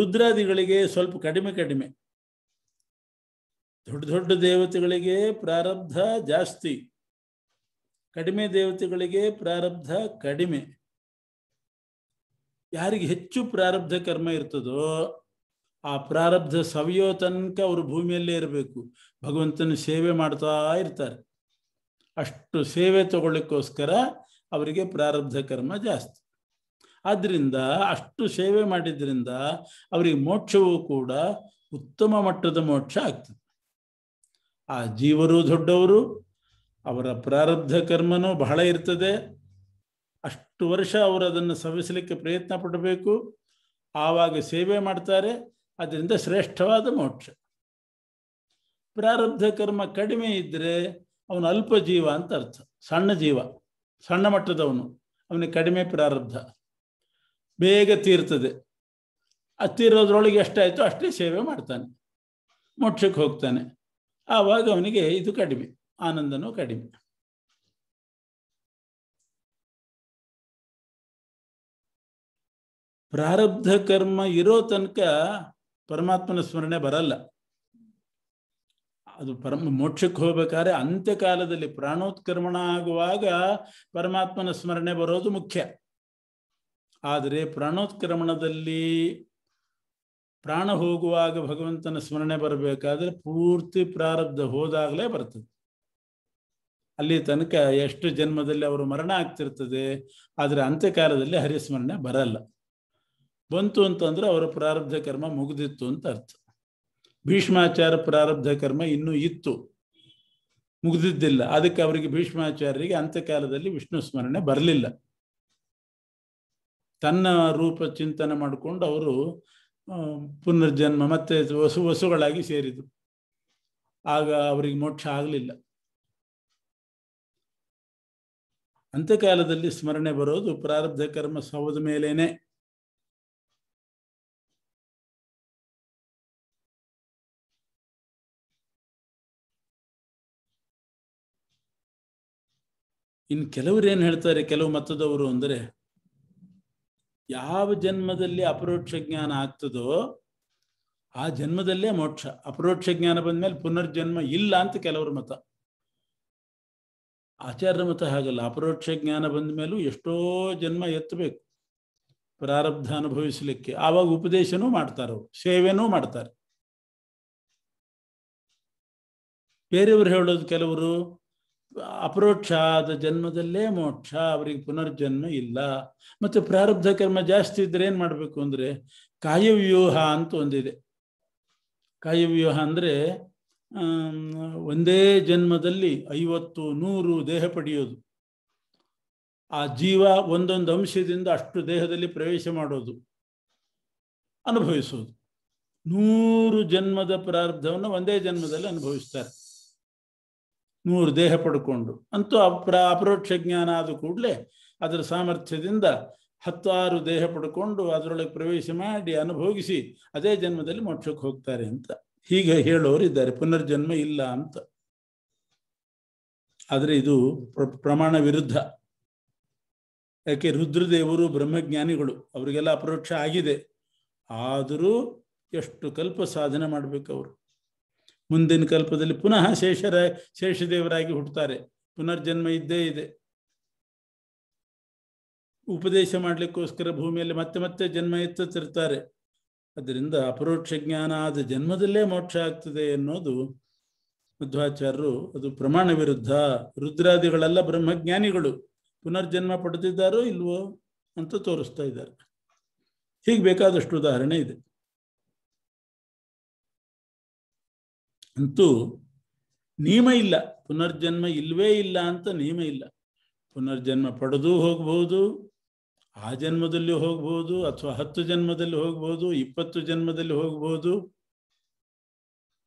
ರುದ್ರಾದಿಗಳಿಗೆ ಸ್ವಲ್ಪ ಕಡಿಮೆ ಕಡಿಮೆ ದೊಡ್ಡ ದೊಡ್ಡ ದೇವತೆಗಳಿಗೆ ಪ್ರಾರಬ್ಧ ಜಾಸ್ತಿ ಕಡಿಮೆ ದೇವತೆಗಳಿಗೆ ಪ್ರಾರಬ್ಧ ಕಡಿಮೆ ಯಾರಿಗೆ ಹೆಚ್ಚು ಪ್ರಾರಬ್ಧ ಕರ್ಮ ಇರ್ತದೋ ಆ ಪ್ರಾರಬ್ಧ ಸವಿಯೋ ತನಕ ಅವರು ಭೂಮಿಯಲ್ಲೇ ಇರಬೇಕು ಭಗವಂತನ ಸೇವೆ ಮಾಡ್ತಾ ಇರ್ತಾರೆ ಅಷ್ಟು ಸೇವೆ ತಗೊಳ್ಳಿಕ್ಕೋಸ್ಕರ ಅವರಿಗೆ ಪ್ರಾರಬ್ಧ ಕರ್ಮ ಜಾಸ್ತಿ ಆದ್ದರಿಂದ ಅಷ್ಟು ಸೇವೆ ಮಾಡಿದ್ರಿಂದ ಅವರಿಗೆ ಮೋಕ್ಷವೂ ಕೂಡ ಉತ್ತಮ ಮಟ್ಟದ ಮೋಕ್ಷ ಆಗ್ತದೆ ಆ ಜೀವರು ದೊಡ್ಡವರು ಅವರ ಪ್ರಾರಬ್ಧ ಕರ್ಮನೂ ಬಹಳ ಇರ್ತದೆ ಅಷ್ಟು ವರ್ಷ ಅವರು ಅದನ್ನು ಸವಿಸಲಿಕ್ಕೆ ಪ್ರಯತ್ನ ಪಡಬೇಕು ಆವಾಗ ಸೇವೆ ಮಾಡ್ತಾರೆ ಅದರಿಂದ ಶ್ರೇಷ್ಠವಾದ ಮೋಕ್ಷ ಪ್ರಾರಬ್ಧ ಕರ್ಮ ಕಡಿಮೆ ಇದ್ದರೆ ಅವನು ಅಲ್ಪ ಜೀವ ಅಂತ ಅರ್ಥ ಸಣ್ಣ ಜೀವ ಸಣ್ಣ ಮಟ್ಟದವನು ಅವನಿಗೆ ಕಡಿಮೆ ಪ್ರಾರಬ್ಧ ಬೇಗ ತೀರ್ತದೆ ಆ ತೀರೋದ್ರೊಳಗೆ ಎಷ್ಟಾಯಿತು ಅಷ್ಟೇ ಸೇವೆ ಮಾಡ್ತಾನೆ ಮೋಕ್ಷಕ್ಕೆ ಹೋಗ್ತಾನೆ ಆವಾಗ ಅವನಿಗೆ ಇದು ಕಡಿಮೆ ಆನಂದನೂ ಕಡಿಮೆ ಪ್ರಾರಬ್ಧ ಕರ್ಮ ಇರೋ ತನಕ ಪರಮಾತ್ಮನ ಸ್ಮರಣೆ ಬರಲ್ಲ ಅದು ಪರಮ ಮೋಕ್ಷಕ್ಕೆ ಹೋಗ್ಬೇಕಾದ್ರೆ ಅಂತ್ಯಕಾಲದಲ್ಲಿ ಪ್ರಾಣೋತ್ಕರ್ಮಣ ಆಗುವಾಗ ಪರಮಾತ್ಮನ ಸ್ಮರಣೆ ಬರೋದು ಮುಖ್ಯ ಆದರೆ ಪ್ರಾಣೋತ್ಕ್ರಮಣದಲ್ಲಿ ಪ್ರಾಣ ಹೋಗುವಾಗ ಭಗವಂತನ ಸ್ಮರಣೆ ಬರಬೇಕಾದ್ರೆ ಪೂರ್ತಿ ಪ್ರಾರಬ್ಧ ಹೋದಾಗಲೇ ಬರ್ತದೆ ಅಲ್ಲಿ ತನಕ ಎಷ್ಟು ಜನ್ಮದಲ್ಲಿ ಅವರು ಮರಣ ಆಗ್ತಿರ್ತದೆ ಆದರೆ ಅಂತ್ಯಕಾಲದಲ್ಲಿ ಹರಿಸ್ಮರಣೆ ಬರಲ್ಲ ಬಂತು ಅಂತಂದ್ರೆ ಅವರ ಪ್ರಾರಬ್ಧ ಕರ್ಮ ಮುಗಿದಿತ್ತು ಅಂತ ಅರ್ಥ ಭೀಷ್ಮಾಚಾರ ಪ್ರಾರಬ್ಧ ಕರ್ಮ ಇನ್ನೂ ಇತ್ತು ಮುಗಿದಿದ್ದಿಲ್ಲ ಅದಕ್ಕೆ ಅವರಿಗೆ ಭೀಷ್ಮಾಚಾರ್ಯರಿಗೆ ಅಂತಕಾಲದಲ್ಲಿ ವಿಷ್ಣು ಸ್ಮರಣೆ ಬರಲಿಲ್ಲ ತನ್ನ ರೂಪ ಚಿಂತನೆ ಮಾಡಿಕೊಂಡು ಅವರು ಪುನರ್ಜನ್ಮ ಮತ್ತೆ ವಸು ವಸುಗಳಾಗಿ ಸೇರಿದರು ಆಗ ಅವರಿಗೆ ಮೋಕ್ಷ ಆಗಲಿಲ್ಲ ಅಂತಕಾಲದಲ್ಲಿ ಸ್ಮರಣೆ ಬರೋದು ಪ್ರಾರಬ್ಧ ಕರ್ಮ ಸವದ ಮೇಲೇನೆ ಇನ್ ಕೆಲವರು ಏನ್ ಹೇಳ್ತಾರೆ ಕೆಲವು ಮತದವರು ಅಂದರೆ ಯಾವ ಜನ್ಮದಲ್ಲಿ ಅಪರೋಕ್ಷ ಜ್ಞಾನ ಆಗ್ತದೋ ಆ ಜನ್ಮದಲ್ಲೇ ಮೋಕ್ಷ ಅಪರೋಕ್ಷ ಜ್ಞಾನ ಬಂದ್ಮೇಲೆ ಪುನರ್ಜನ್ಮ ಇಲ್ಲ ಅಂತ ಕೆಲವ್ರ ಮತ ಆಚಾರ್ಯ ಮತ ಹಾಗಲ್ಲ ಅಪರೋಕ್ಷ ಜ್ಞಾನ ಬಂದ ಮೇಲೂ ಎಷ್ಟೋ ಜನ್ಮ ಎತ್ತಬೇಕು ಪ್ರಾರಬ್ಧ ಅನುಭವಿಸಲಿಕ್ಕೆ ಆವಾಗ ಉಪದೇಶನೂ ಮಾಡ್ತಾರೆ ಅವರು ಸೇವೆನೂ ಮಾಡ್ತಾರೆ ಬೇರೆಯವರು ಹೇಳೋದು ಕೆಲವರು ಅಪರೋಕ್ಷ ಆದ ಜನ್ಮದಲ್ಲೇ ಮೋಕ್ಷ ಅವರಿಗೆ ಪುನರ್ಜನ್ಮ ಇಲ್ಲ ಮತ್ತೆ ಪ್ರಾರಬ್ಧ ಕರ್ಮ ಜಾಸ್ತಿ ಇದ್ರೆ ಏನು ಮಾಡಬೇಕು ಅಂದ್ರೆ ಕಾಯವ್ಯೂಹ ಅಂತ ಒಂದಿದೆ ಕಾಯವ್ಯೂಹ ಅಂದರೆ ಒಂದೇ ಜನ್ಮದಲ್ಲಿ ಐವತ್ತು ನೂರು ದೇಹ ಪಡೆಯೋದು ಆ ಜೀವ ಒಂದೊಂದು ಅಂಶದಿಂದ ಅಷ್ಟು ದೇಹದಲ್ಲಿ ಪ್ರವೇಶ ಮಾಡೋದು ಅನುಭವಿಸೋದು ನೂರು ಜನ್ಮದ ಪ್ರಾರಬ್ಧವನ್ನು ಒಂದೇ ಜನ್ಮದಲ್ಲಿ ಅನುಭವಿಸ್ತಾರೆ ನೂರು ದೇಹ ಪಡ್ಕೊಂಡು ಅಂತೂ ಅಪ್ರ ಅಪರೋಕ್ಷ ಜ್ಞಾನ ಆದ ಕೂಡಲೇ ಅದರ ಸಾಮರ್ಥ್ಯದಿಂದ ಹತ್ತಾರು ದೇಹ ಪಡ್ಕೊಂಡು ಅದರೊಳಗೆ ಪ್ರವೇಶ ಮಾಡಿ ಅನುಭೋಗಿಸಿ ಅದೇ ಜನ್ಮದಲ್ಲಿ ಮೋಕ್ಷಕ್ಕೆ ಹೋಗ್ತಾರೆ ಅಂತ ಹೀಗೆ ಹೇಳೋರು ಇದ್ದಾರೆ ಪುನರ್ಜನ್ಮ ಇಲ್ಲ ಅಂತ ಆದರೆ ಇದು ಪ್ರಮಾಣ ವಿರುದ್ಧ ಯಾಕೆ ರುದ್ರದೇವರು ಬ್ರಹ್ಮಜ್ಞಾನಿಗಳು ಅವರಿಗೆಲ್ಲ ಅಪರೋಕ್ಷ ಆಗಿದೆ ಆದರೂ ಎಷ್ಟು ಕಲ್ಪ ಸಾಧನೆ ಮಾಡಬೇಕು ಅವರು ಮುಂದಿನ ಕಲ್ಪದಲ್ಲಿ ಪುನಃ ಶೇಷರ ಶೇಷದೇವರಾಗಿ ಹುಟ್ಟುತ್ತಾರೆ ಪುನರ್ಜನ್ಮ ಇದ್ದೇ ಇದೆ ಉಪದೇಶ ಮಾಡಲಿಕ್ಕೋಸ್ಕರ ಭೂಮಿಯಲ್ಲಿ ಮತ್ತೆ ಮತ್ತೆ ಜನ್ಮ ಎತ್ತುತ್ತಿರ್ತಾರೆ ಅದರಿಂದ ಅಪರೋಕ್ಷ ಜ್ಞಾನ ಆದ ಜನ್ಮದಲ್ಲೇ ಮೋಕ್ಷ ಆಗ್ತದೆ ಅನ್ನೋದು ಮಧ್ವಾಚಾರ್ಯರು ಅದು ಪ್ರಮಾಣ ವಿರುದ್ಧ ರುದ್ರಾದಿಗಳೆಲ್ಲ ಬ್ರಹ್ಮಜ್ಞಾನಿಗಳು ಪುನರ್ಜನ್ಮ ಪಡೆದಿದ್ದಾರೋ ಇಲ್ವೋ ಅಂತ ತೋರಿಸ್ತಾ ಇದ್ದಾರೆ ಹೀಗೆ ಬೇಕಾದಷ್ಟು ಉದಾಹರಣೆ ಇದೆ ಅಂತೂ ನಿಯಮ ಇಲ್ಲ ಪುನರ್ಜನ್ಮ ಇಲ್ಲವೇ ಇಲ್ಲ ಅಂತ ನಿಯಮ ಇಲ್ಲ ಪುನರ್ಜನ್ಮ ಪಡೆದು ಹೋಗ್ಬಹುದು ಆ ಜನ್ಮದಲ್ಲಿ ಹೋಗ್ಬಹುದು ಅಥವಾ ಹತ್ತು ಜನ್ಮದಲ್ಲಿ ಹೋಗ್ಬಹುದು ಇಪ್ಪತ್ತು ಜನ್ಮದಲ್ಲಿ ಹೋಗ್ಬಹುದು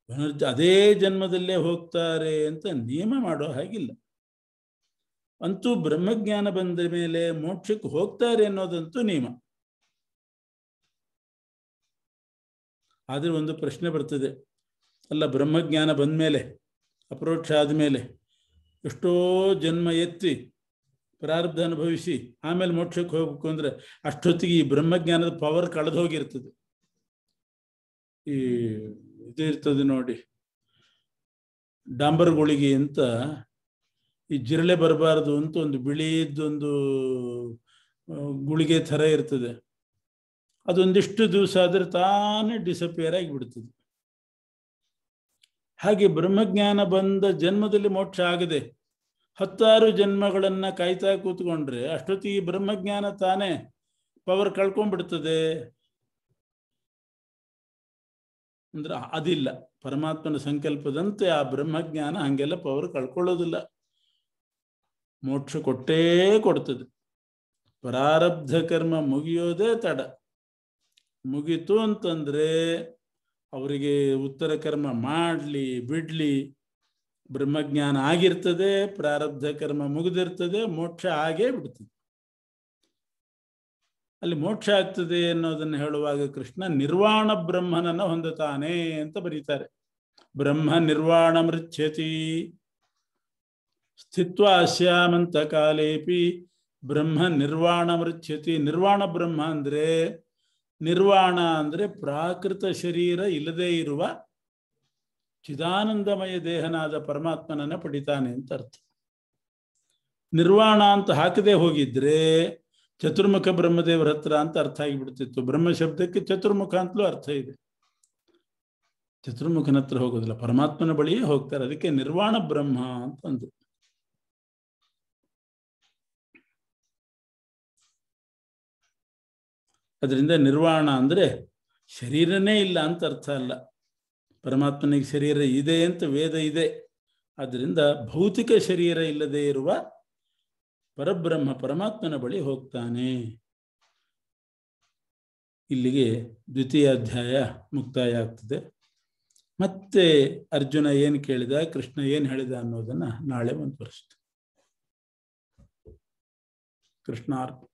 ಪುನರ್ಜ ಅದೇ ಜನ್ಮದಲ್ಲೇ ಹೋಗ್ತಾರೆ ಅಂತ ನಿಯಮ ಮಾಡೋ ಹಾಗಿಲ್ಲ ಅಂತೂ ಬ್ರಹ್ಮಜ್ಞಾನ ಬಂದ ಮೇಲೆ ಮೋಕ್ಷಕ್ಕೆ ಹೋಗ್ತಾರೆ ಅನ್ನೋದಂತೂ ನಿಯಮ ಆದ್ರೆ ಒಂದು ಪ್ರಶ್ನೆ ಬರ್ತದೆ ಅಲ್ಲ ಬ್ರಹ್ಮಜ್ಞಾನ ಬಂದ ಮೇಲೆ ಅಪರೋಕ್ಷ ಆದಮೇಲೆ ಎಷ್ಟೋ ಜನ್ಮ ಎತ್ತಿ ಪ್ರಾರಬ್ಧ ಅನುಭವಿಸಿ ಆಮೇಲೆ ಮೋಕ್ಷಕ್ಕೆ ಹೋಗ್ಬೇಕು ಅಂದ್ರೆ ಅಷ್ಟೊತ್ತಿಗೆ ಈ ಬ್ರಹ್ಮಜ್ಞಾನದ ಪವರ್ ಕಳೆದು ಹೋಗಿರ್ತದೆ ಈ ಇದು ಇರ್ತದೆ ನೋಡಿ ಡಾಂಬರ್ ಗುಳಿಗೆ ಅಂತ ಈ ಜಿರಳೆ ಬರಬಾರದು ಅಂತ ಒಂದು ಬಿಳಿದೊಂದು ಗುಳಿಗೆ ಥರ ಇರ್ತದೆ ಅದೊಂದಿಷ್ಟು ದಿವಸ ಆದ್ರೆ ತಾನೇ ಡಿಸಪಿಯರ್ ಬಿಡ್ತದೆ ಹಾಗೆ ಬ್ರಹ್ಮಜ್ಞಾನ ಬಂದ ಜನ್ಮದಲ್ಲಿ ಮೋಕ್ಷ ಆಗದೆ ಹತ್ತಾರು ಜನ್ಮಗಳನ್ನು ಕಾಯ್ತಾ ಕೂತ್ಕೊಂಡ್ರೆ ಅಷ್ಟೊತ್ತಿಗೆ ಬ್ರಹ್ಮಜ್ಞಾನ ತಾನೇ ಪವರ್ ಕಳ್ಕೊಂಡ್ಬಿಡ್ತದೆ ಅಂದ್ರೆ ಅದಿಲ್ಲ ಪರಮಾತ್ಮನ ಸಂಕಲ್ಪದಂತೆ ಆ ಬ್ರಹ್ಮಜ್ಞಾನ ಹಂಗೆಲ್ಲ ಪವರ್ ಕಳ್ಕೊಳ್ಳೋದಿಲ್ಲ ಮೋಕ್ಷ ಕೊಟ್ಟೇ ಕೊಡ್ತದೆ ಪರಾರಬ್ಧ ಕರ್ಮ ಮುಗಿಯೋದೇ ತಡ ಮುಗೀತು ಅಂತಂದ್ರೆ ಅವರಿಗೆ ಉತ್ತರ ಕರ್ಮ ಮಾಡಲಿ ಬಿಡ್ಲಿ ಬ್ರಹ್ಮಜ್ಞಾನ ಆಗಿರ್ತದೆ ಪ್ರಾರಬ್ಧ ಕರ್ಮ ಮುಗಿದಿರ್ತದೆ ಮೋಕ್ಷ ಆಗೇ ಬಿಡ್ತದೆ ಅಲ್ಲಿ ಮೋಕ್ಷ ಆಗ್ತದೆ ಅನ್ನೋದನ್ನು ಹೇಳುವಾಗ ಕೃಷ್ಣ ನಿರ್ವಾಣ ಬ್ರಹ್ಮನನ್ನು ಹೊಂದುತ್ತಾನೆ ಅಂತ ಬರೀತಾರೆ ಬ್ರಹ್ಮ ನಿರ್ವಾಣ ಮೃಚ್ಛತಿ ಸ್ಥಿತ್ವ ಕಾಲೇಪಿ ಬ್ರಹ್ಮ ನಿರ್ವಾಣ ಮೃಚ್ಛತಿ ನಿರ್ವಾಣ ಬ್ರಹ್ಮ ಅಂದ್ರೆ ನಿರ್ವಾಣ ಅಂದರೆ ಪ್ರಾಕೃತ ಶರೀರ ಇಲ್ಲದೇ ಇರುವ ಚಿದಾನಂದಮಯ ದೇಹನಾದ ಪರಮಾತ್ಮನನ್ನ ಪಡಿತಾನೆ ಅಂತ ಅರ್ಥ ನಿರ್ವಾಣ ಅಂತ ಹಾಕದೆ ಹೋಗಿದ್ರೆ ಚತುರ್ಮುಖ ಬ್ರಹ್ಮದೇವರ ಹತ್ರ ಅಂತ ಅರ್ಥ ಆಗಿಬಿಡ್ತಿತ್ತು ಬ್ರಹ್ಮ ಶಬ್ದಕ್ಕೆ ಚತುರ್ಮುಖ ಅಂತಲೂ ಅರ್ಥ ಇದೆ ಚತುರ್ಮುಖನ ಹತ್ರ ಹೋಗೋದಿಲ್ಲ ಪರಮಾತ್ಮನ ಬಳಿಯೇ ಹೋಗ್ತಾರೆ ಅದಕ್ಕೆ ನಿರ್ವಾಣ ಬ್ರಹ್ಮ ಅಂತ ಅದರಿಂದ ನಿರ್ವಾಣ ಅಂದರೆ ಶರೀರನೇ ಇಲ್ಲ ಅಂತ ಅರ್ಥ ಅಲ್ಲ ಪರಮಾತ್ಮನಿಗೆ ಶರೀರ ಇದೆ ಅಂತ ವೇದ ಇದೆ ಆದ್ದರಿಂದ ಭೌತಿಕ ಶರೀರ ಇಲ್ಲದೆ ಇರುವ ಪರಬ್ರಹ್ಮ ಪರಮಾತ್ಮನ ಬಳಿ ಹೋಗ್ತಾನೆ ಇಲ್ಲಿಗೆ ದ್ವಿತೀಯ ಅಧ್ಯಾಯ ಮುಕ್ತಾಯ ಆಗ್ತದೆ ಮತ್ತೆ ಅರ್ಜುನ ಏನು ಕೇಳಿದ ಕೃಷ್ಣ ಏನು ಹೇಳಿದ ಅನ್ನೋದನ್ನು ನಾಳೆ ಮುಂದುವರಿಸ್ತು ಕೃಷ್ಣಾರ್ಥ